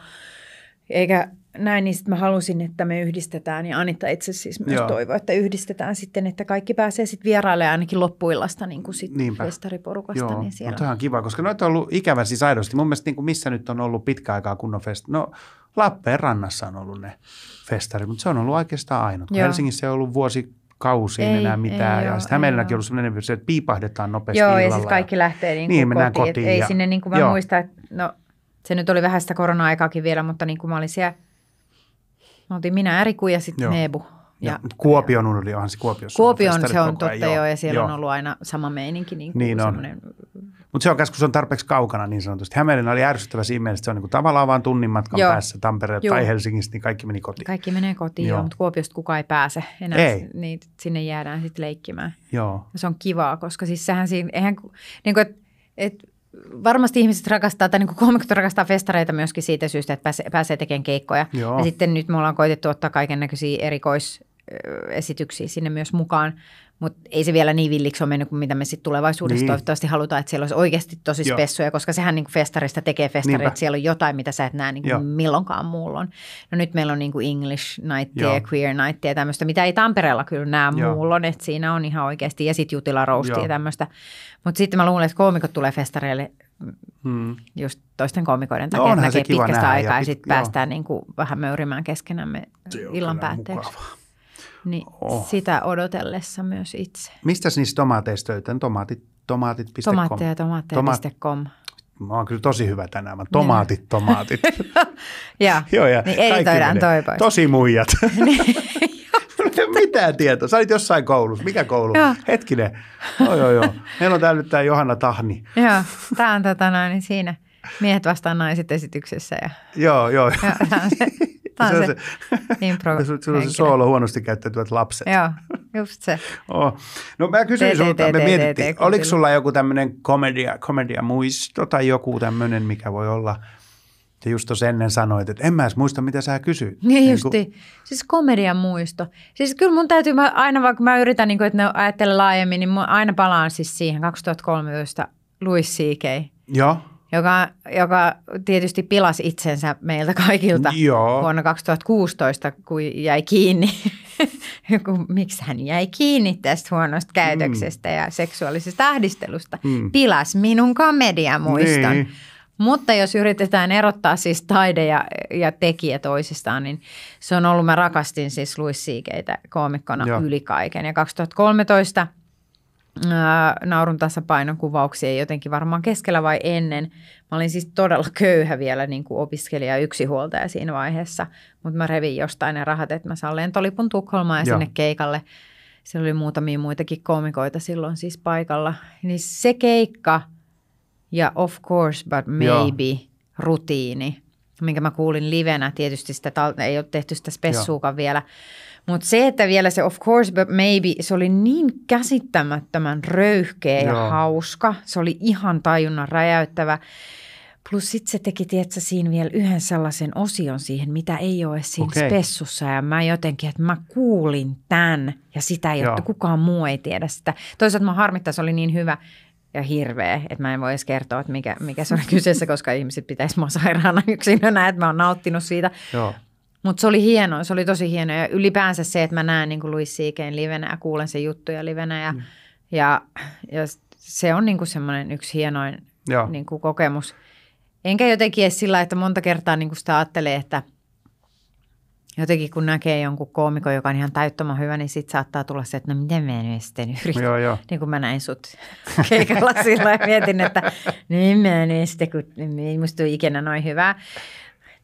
Speaker 2: Eikä näin, niin sitten mä halusin, että me yhdistetään, ja Anita itse siis myös Joo. toivoi, että yhdistetään sitten, että kaikki pääsee sitten vieraille ainakin loppuillasta niin kuin sitten festariporukasta. Joo. Niin no, siellä. No, tämä on
Speaker 1: kiva, koska noita on ollut ikävä siis aidosti. Mun mielestä niin kuin missä nyt on ollut pitkä aikaa kunnon fest... No Lappeenrannassa on ollut ne festari, mutta se on ollut oikeastaan ainut. Joo. Helsingissä on ollut vuosi kausiin ei, enää mitään. Ei, ja sitten Hämeenlänäkin on ollut sellainen, että piipahdetaan nopeasti Joo, illalla. Siis ja sitten kaikki
Speaker 2: lähtee niin niin, kotiin. kotiin ja... Ei sinne, niin kuin mä joo. muistan, että no, se nyt oli vähän sitä korona-aikaakin vielä, mutta niin kuin mä olin siellä me oltiin minä, Äriku ja sitten Neebu.
Speaker 1: Ja, ja Kuopion unohdin, ah, onhan se siis Kuopiossa. Kuopion se on totta jo ja siellä joo. on ollut
Speaker 2: aina sama meininki. Niin, kuin niin on.
Speaker 1: Mutta se on käs, kun se on tarpeeksi kaukana niin sanotusti. Hämeenlinna oli ärsyttävä siinä mielessä, että se on kuin niinku tavallaan vain tunnin matkan joo. päässä Tampereen tai Helsingistä, niin kaikki meni kotiin.
Speaker 2: Kaikki menee kotiin, joo. joo mutta Kuopiosta kukaan ei pääse enää, ei. niin sinne jäädään sitten leikkimään. Joo. Ja se on kivaa, koska siis sehän siinä, eihän, niin kuin, että että varmasti ihmiset rakastaa, tai niin komikot rakastaa festareita myöskin siitä syystä, että pääsee, pääsee tekemään keikkoja. Joo. Ja sitten nyt me ollaan koitettu ottaa kaiken näköisiä erikoisesityksiä sinne myös mukaan, mutta ei se vielä niin villiksi ole mennyt kuin mitä me sitten tulevaisuudessa niin. toivottavasti halutaan, että siellä olisi oikeasti tosi spessuja, koska sehän niin festarista tekee festarit, että siellä on jotain, mitä sä et näe niin kuin milloinkaan muulloin. No nyt meillä on niin kuin English night ja queer night ja tämmöistä, mitä ei Tampereella kyllä näe Joo. muulloin, että siinä on ihan oikeasti, ja sitten jutila roastia ja tämmöistä. Mutta sitten mä luulen, että koomikot tulee festareille hmm. just toisten koomikoiden no takia, no että näkee pitkästä aikaa ja, pit- ja sitten päästään niin kuin vähän möyrimään keskenämme illan päätteeksi. Mukavaa. Niin oh. sitä odotellessa myös itse.
Speaker 1: Mistä niistä tomaateista löytän? Niin tomaatit, tomaatit.com. Tomaatteja tomaatteja.com. Toma- Mä oon kyllä tosi hyvä tänään. Mä tomaatit, niin. tomaatit.
Speaker 2: ja,
Speaker 1: Joo, ja niin editoidaan toi pois. Tosi muijat. Niin. Mitä tietoa. Sä olit jossain koulussa. Mikä koulu? Joo. Hetkinen. Joo, joo, joo. Meillä on täällä nyt tämä Johanna Tahni.
Speaker 2: joo, tämä on tota noin, niin siinä miehet vastaan naiset esityksessä. Ja...
Speaker 1: joo, joo. joo
Speaker 2: Tämä on se, niin Impro-
Speaker 1: Sulla on se niin soolo huonosti käyttäytyvät lapset.
Speaker 2: Joo, just se.
Speaker 1: oh. No mä kysyin sulta, me mietittiin, oliko sulla joku tämmöinen komedia, komedia muisto tai joku tämmöinen, mikä voi olla – ja just tuossa ennen sanoit, että en mä edes muista, mitä sä kysyit. Niin, niin justi.
Speaker 2: Kun... Siis komedian muisto. Siis kyllä mun täytyy, mä, aina vaikka mä yritän, niin kun, että ne ajattelee laajemmin, niin mä aina palaan siis siihen 2013 Louis C.K. Joo joka, joka tietysti pilasi itsensä meiltä kaikilta Joo. vuonna 2016, kun jäi kiinni. miksi hän jäi kiinni tästä huonosta mm. käytöksestä mm. ja seksuaalisesta ahdistelusta? Mm. Pilas minun komediamuiston. Niin. Mutta jos yritetään erottaa siis taide ja, ja tekijä toisistaan, niin se on ollut, mä rakastin siis Louis Siikeitä koomikkona Joo. yli kaiken. Ja 2013 naurun kuvauksia jotenkin varmaan keskellä vai ennen. Mä olin siis todella köyhä vielä niin kuin opiskelija yksihuoltaja siinä vaiheessa, mutta mä revin jostain ne rahat, että mä saan lentolipun Tukholmaan ja Joo. sinne keikalle. Siellä oli muutamia muitakin komikoita silloin siis paikalla. Niin se keikka ja of course but maybe Joo. rutiini, minkä mä kuulin livenä, tietysti sitä ei ole tehty sitä spessuukaan vielä – mutta se, että vielä se of course but maybe, se oli niin käsittämättömän röyhkeä Joo. ja hauska. Se oli ihan tajunnan räjäyttävä. Plus sitten se teki, tietsä, siinä vielä yhden sellaisen osion siihen, mitä ei ole siinä okay. spessussa. Ja mä jotenkin, että mä kuulin tämän ja sitä ei ole, kukaan muu ei tiedä sitä. Toisaalta mä harmittaa, se oli niin hyvä ja hirveä, että mä en voi edes kertoa, että mikä, mikä se oli kyseessä, koska ihmiset pitäisi mua sairaana yksinönä, että mä oon nauttinut siitä. Joo. Mutta se oli hieno, se oli tosi hieno ja ylipäänsä se, että mä näen niin Louis C.K.'n livenä ja kuulen sen juttuja livenä ja, mm. ja, ja se on niin kuin semmoinen yksi hienoin niin kuin kokemus. Enkä jotenkin edes sillä, että monta kertaa niin kuin sitä ajattelee, että jotenkin kun näkee jonkun koomikon, joka on ihan täyttömän hyvä, niin sitten saattaa tulla se, että no miten mä en sitten yritä. Joo, joo. Niin kuin mä näin sut keikalla sillä ja mietin, että niin mä en sitten, kun ei musta ikinä noin hyvää.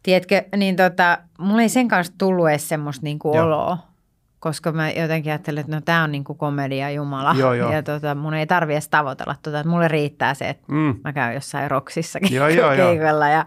Speaker 2: Tiedätkö, niin tota, mulla ei sen kanssa tullut edes semmoista niinku oloa, koska mä jotenkin ajattelin, että no tää on niinku komedia Jumala. Joo, joo. Ja tota, mun ei tarvi edes tavoitella tota, että mulle riittää se, että mm. mä käyn jossain roksissakin joo, joo, keikalla ja,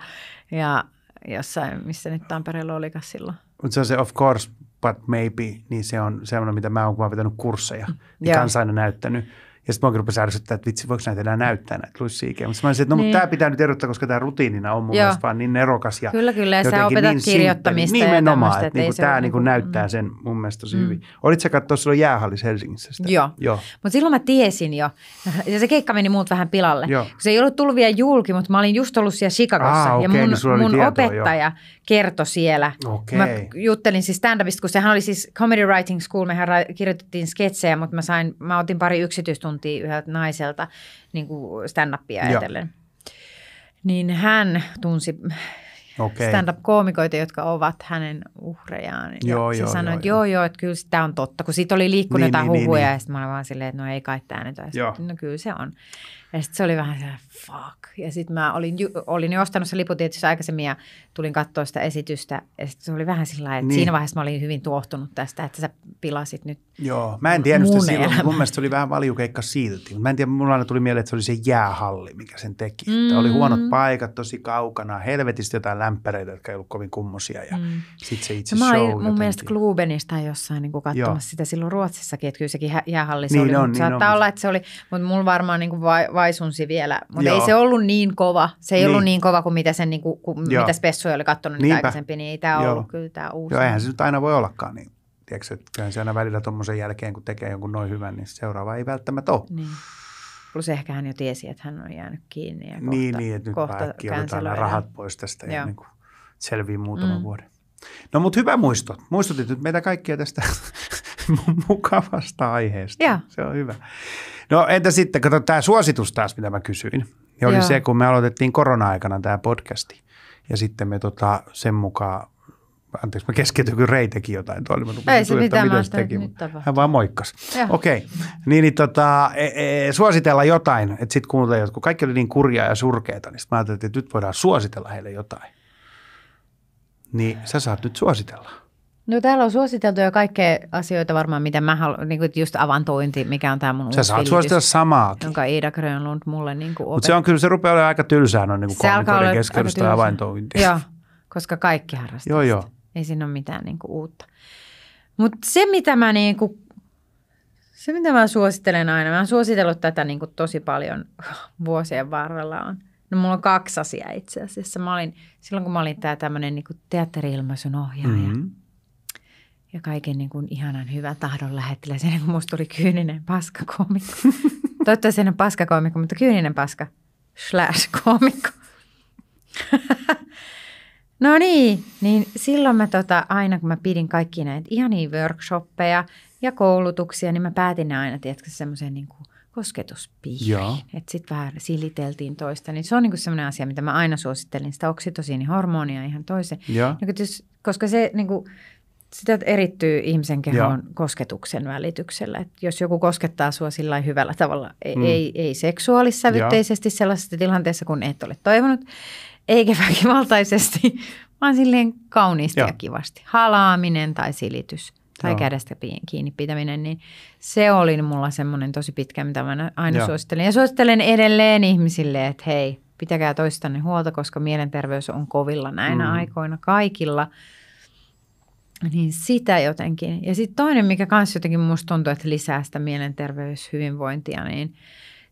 Speaker 2: ja jossain, missä nyt Tampereella olikas silloin.
Speaker 1: Mutta se on se of course, but maybe, niin se on semmoinen, mitä mä oon vaan pitänyt kursseja, mitä niin kanssa aina näyttänyt. Ja sitten mä rupesi ärsyttää, että vitsi, voiko näitä enää näyttää näitä Louis C.K. Mutta mä sanoin, että no, niin. tämä pitää nyt erottaa, koska tämä rutiinina on mun Joo. mielestä vaan niin nerokas. Ja kyllä, kyllä, ja sä opetat niin kirjoittamista simppeli. Nimenomaan, ja että et niinku, tämä niinku, niinku näyttää mm. sen mun mielestä tosi mm. hyvin. Olit sä katsoa silloin jäähallis Helsingissä sitä? Joo, Joo. mutta
Speaker 2: silloin mä tiesin jo. Ja se keikka meni muut vähän pilalle. Joo. Se ei ollut tullut vielä julki, mutta mä olin just ollut siellä Chicagossa. Ah, okay, ja mun, no mun tietoa, opettaja, jo kertoi siellä. Okay. Mä juttelin siis stand kun sehän oli siis Comedy Writing School, mehän ra- kirjoitettiin sketsejä, mutta mä, sain, mä otin pari yksityistuntia yhdeltä naiselta niin kuin stand-upia ajatellen. Niin hän tunsi okay. stand-up-koomikoita, jotka ovat hänen uhrejaan. ja joo, se sanoi, joo, että joo, joo, että kyllä tämä on totta, kun siitä oli liikkunut niin, jotain niin, niin huhuja, niin, ja sitten mä olin vaan silleen, että no ei kai tämä nyt No kyllä se on. Ja sitten se oli vähän sellainen fuck. Ja sitten mä olin, olin jo ostanut se lipu tietysti aikaisemmin, ja tulin katsoa sitä esitystä ja sit se oli vähän sillä että niin. siinä vaiheessa mä olin hyvin tuohtunut tästä, että sä pilasit nyt
Speaker 1: Joo, mä en tiennyt sitä silloin, mutta mun mielestä se oli vähän valjukeikka silti. Mä en tiedä, mulla aina tuli mieleen, että se oli se jäähalli, mikä sen teki. Mm. Että oli huonot paikat tosi kaukana, helvetistä jotain lämpäreitä, jotka ei ollut kovin kummosia ja mm. sit se itse no, mä show. olin mun
Speaker 2: mielestä Klubenista jossain niin katsomassa Joo. sitä silloin Ruotsissakin, että kyllä sekin jäähalli se niin oli. On, niin saattaa on. olla, että se oli, mutta mulla varmaan niin vai, vaisunsi vielä. Mutta ei se ollut niin kova, se ei niin. ollut niin kova kuin mitä, sen, niin kuin mitä Spessu jaksoja oli katsonut niitä aikaisempi, niin ei tämä Joo. ollut kyllä tämä uusi. Joo, eihän se
Speaker 1: nyt aina voi ollakaan niin. Tiedätkö, että kyllähän se aina välillä tuommoisen jälkeen, kun tekee jonkun noin hyvän, niin seuraava ei välttämättä ole.
Speaker 2: Niin. Plus ehkä hän jo tiesi, että hän on jäänyt
Speaker 1: kiinni ja kohta, niin, niin, että nyt kohta otetaan rahat pois tästä Joo. ja niin kuin selvii muutaman mm. vuoden. No mutta hyvä muisto. Muistutit nyt meitä kaikkia tästä mukavasta aiheesta. Ja. Se on hyvä. No entä sitten, kato tämä suositus taas, mitä mä kysyin. Ja oli Joo. se, kun me aloitettiin korona-aikana tämä podcasti. Ja sitten me tota, sen mukaan, anteeksi, mä keskityin, kun Rei teki jotain tuolla. Ei se mitään, mitä se teki, nyt Hän vaan moikkas. Okei, okay. niin, niin tota, e, e, suositella jotain, että sitten kuuntelee jotkut. Kaikki oli niin kurjaa ja surkeita, niin mä ajattelin, että nyt voidaan suositella heille jotain. Niin sä saat nyt suositella.
Speaker 2: No täällä on jo kaikkea asioita varmaan, mitä mä haluan, niin kuin just avantointi, mikä on tämä mun Sä saat suositella samaa. Jonka Ida Grönlund mulle niin kuin Mutta se on
Speaker 1: kyllä, se rupeaa olemaan aika tylsää noin niin kuin keskustelusta avantointi. Joo,
Speaker 2: koska kaikki harrastaa Joo, joo. Ei siinä ole mitään niin kuin uutta. Mutta se, mitä mä niin kuin, se, mitä mä suosittelen aina, mä oon suositellut tätä niin kuin tosi paljon vuosien varrella on – No mulla on kaksi asiaa itse asiassa. Mä olin, silloin kun mä olin tämä tämmöinen niin kuin teatteri-ilmaisun ohjaaja, mm-hmm ja kaiken niin kuin ihanan hyvän tahdon lähettiläisenä, kun musta tuli kyyninen paskakoomikko. Toivottavasti en ole paskakoomikko, mutta kyyninen paska slash koomikko. no niin, niin silloin mä tota, aina kun mä pidin kaikki näitä ihania workshoppeja ja koulutuksia, niin mä päätin ne aina, tiedätkö, semmoiseen niin kuin kosketuspiiriin. Että sitten vähän siliteltiin toista. Niin se on niinku semmoinen asia, mitä mä aina suosittelin, sitä oksitosiinihormonia ihan toiseen. Ja. Niin, koska se niinku, sitä erittyy ihmisen kehoon ja. kosketuksen välityksellä. Et jos joku koskettaa sua sillä hyvällä tavalla, ei, mm. ei, ei seksuaalissävytteisesti sellaisessa tilanteessa, kun et ole toivonut, eikä väkivaltaisesti, vaan silleen kauniisti ja ja kivasti. Halaaminen tai silitys tai ja. kädestä kiinni pitäminen, niin se oli mulla semmoinen tosi pitkä, mitä mä aina ja. suosittelen. Ja suosittelen edelleen ihmisille, että hei, pitäkää toistanne huolta, koska mielenterveys on kovilla näinä mm. aikoina kaikilla – niin sitä jotenkin. Ja sitten toinen, mikä myös jotenkin musta tuntuu, että lisää sitä mielenterveyshyvinvointia, niin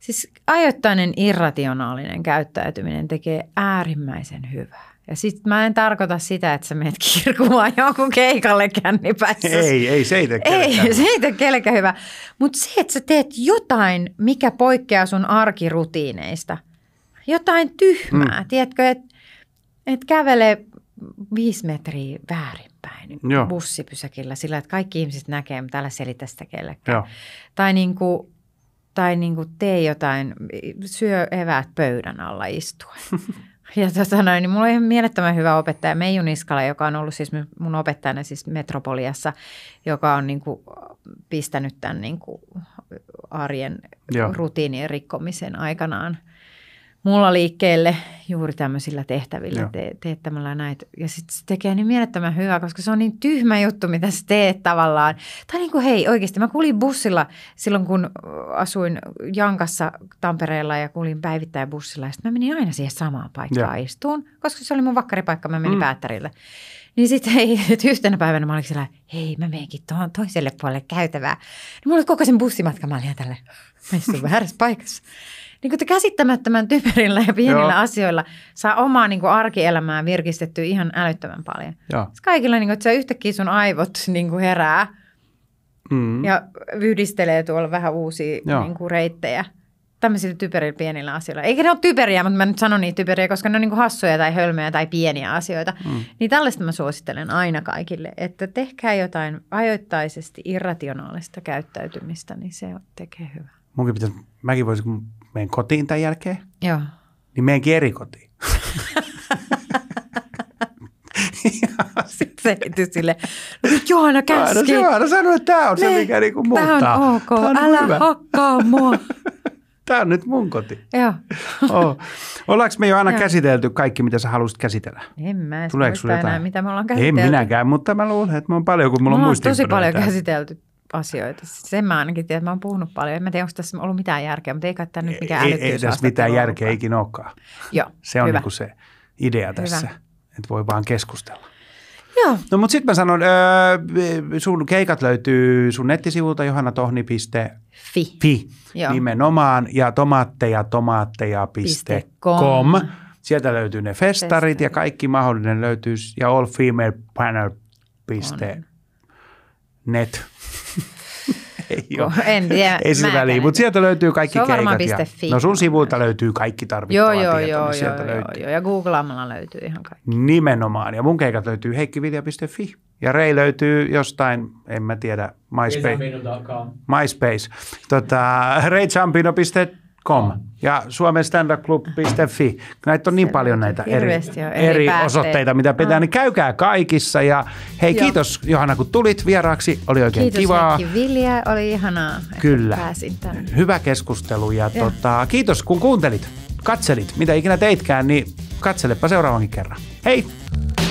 Speaker 2: siis ajoittainen irrationaalinen käyttäytyminen tekee äärimmäisen hyvää. Ja sitten mä en tarkoita sitä, että sä menet kirkumaan jonkun keikalle kännipäissä. Ei, ei,
Speaker 1: se ei tee Ei, se ei
Speaker 2: tee hyvä. Mutta se, että sä teet jotain, mikä poikkeaa sun arkirutiineista. Jotain tyhmää, mm. tiedätkö, että et kävele viisi metriä väärin eteenpäin niin Joo. bussipysäkillä sillä, että kaikki ihmiset näkee, mutta älä selitä sitä kellekään. Joo. Tai niin kuin, tai niin kuin tee jotain, syö eväät pöydän alla istua. Ja tota noin, niin mulla on ihan mielettömän hyvä opettaja Meiju Niskala, joka on ollut siis mun opettajana siis Metropoliassa, joka on niin kuin pistänyt tämän niin kuin arjen Joo. rutiinien rikkomisen aikanaan – mulla liikkeelle juuri tämmöisillä tehtävillä te, teettämällä näitä. Ja sitten se tekee niin mielettömän hyvää, koska se on niin tyhmä juttu, mitä sä teet tavallaan. Tai niin kuin hei oikeasti, mä kulin bussilla silloin, kun asuin Jankassa Tampereella ja kulin päivittäin bussilla. Ja sitten mä menin aina siihen samaan paikkaan ja. istuun, koska se oli mun vakkaripaikka, mä menin mm. päättärille. Niin sitten hei, nyt yhtenä päivänä mä olin siellä hei mä menenkin tuohon toiselle puolelle käytävää. Niin mulla oli koko sen bussimatka, mä olin tälle, mä istun väärässä paikassa niin kuin käsittämättömän typerillä ja pienillä Joo. asioilla saa omaa niin kuin arkielämää virkistettyä ihan älyttömän paljon. Joo. Siis kaikilla, niin kuin, että se yhtäkkiä sun aivot niin kuin herää mm. ja yhdistelee tuolla vähän uusia niin kuin reittejä tämmöisillä typerillä pienillä asioilla. Eikä ne ole typeriä, mutta mä nyt sanon niitä typeriä, koska ne on niinku hassuja tai hölmöjä tai pieniä asioita. Mm. Niin tällaista mä suosittelen aina kaikille, että tehkää jotain ajoittaisesti irrationaalista käyttäytymistä, niin se tekee hyvää.
Speaker 1: Munkin pitäisi, mäkin voisin, kun menen kotiin tämän jälkeen, Joo. niin meenkin eri kotiin. Sitten se heti sille, no nyt Johanna käski. Johanna sanoi, että tämä on ne, se, niin, mikä niinku muuttaa. Tämä on ok, tää on älä hyvä. hakkaa mua. tämä on nyt mun koti. Joo. Oh. Ollaanko me jo aina Joo. käsitelty kaikki, mitä sä halusit käsitellä?
Speaker 2: En mä edes Tuleeko muista enää, mitä me ollaan käsitelty. En minäkään,
Speaker 1: mutta mä luulen, että mä oon paljon, kun mulla, mulla on on tosi paljon täällä.
Speaker 2: käsitelty asioita. Sen mä ainakin tiedän, että mä oon puhunut paljon. En mä tiedä, onko tässä ollut mitään järkeä, mutta ei kai tämä nyt mikään Ei, ei tässä mitään
Speaker 1: järkeä ollut. ikinä olekaan. Joo, se on niin se idea hyvä. tässä, että voi vaan keskustella. Joo. No mutta sitten mä sanon, öö, sun keikat löytyy sun nettisivulta johannatohni.fi Fi. Joo. nimenomaan ja tomaatteja tomaatteja.com. Sieltä löytyy ne festarit festarit ja kaikki mahdollinen löytyy ja all female allfemalepanel.com net. ei ole. En tiedä. Ei sillä väliä, mutta sieltä löytyy kaikki Se on keikat. Ja, no sun sivuilta löytyy kaikki tarvittavaa joo, joo, niin joo joo, niin sieltä joo, löytyy. Joo, ja googlaamalla löytyy ihan kaikki. Nimenomaan. Ja mun keikat löytyy heikkivilja.fi. Ja Rei löytyy jostain, en mä tiedä, MySpace. MySpace. Tota, reichampino.com Com. Ja Suomen standupclub.fi. Näitä on niin paljon näitä eri, eri, eri osoitteita, mitä pitää, ah. niin käykää kaikissa. Ja hei, Joo. kiitos Johanna, kun tulit vieraaksi. Oli oikein kiitos, kivaa. Kiitos
Speaker 2: Vilja, oli ihanaa, että Kyllä. pääsin tänne.
Speaker 1: Hyvä keskustelu ja, ja. Tota, kiitos kun kuuntelit, katselit, mitä ikinä teitkään, niin katselepa seuraavankin kerran. Hei!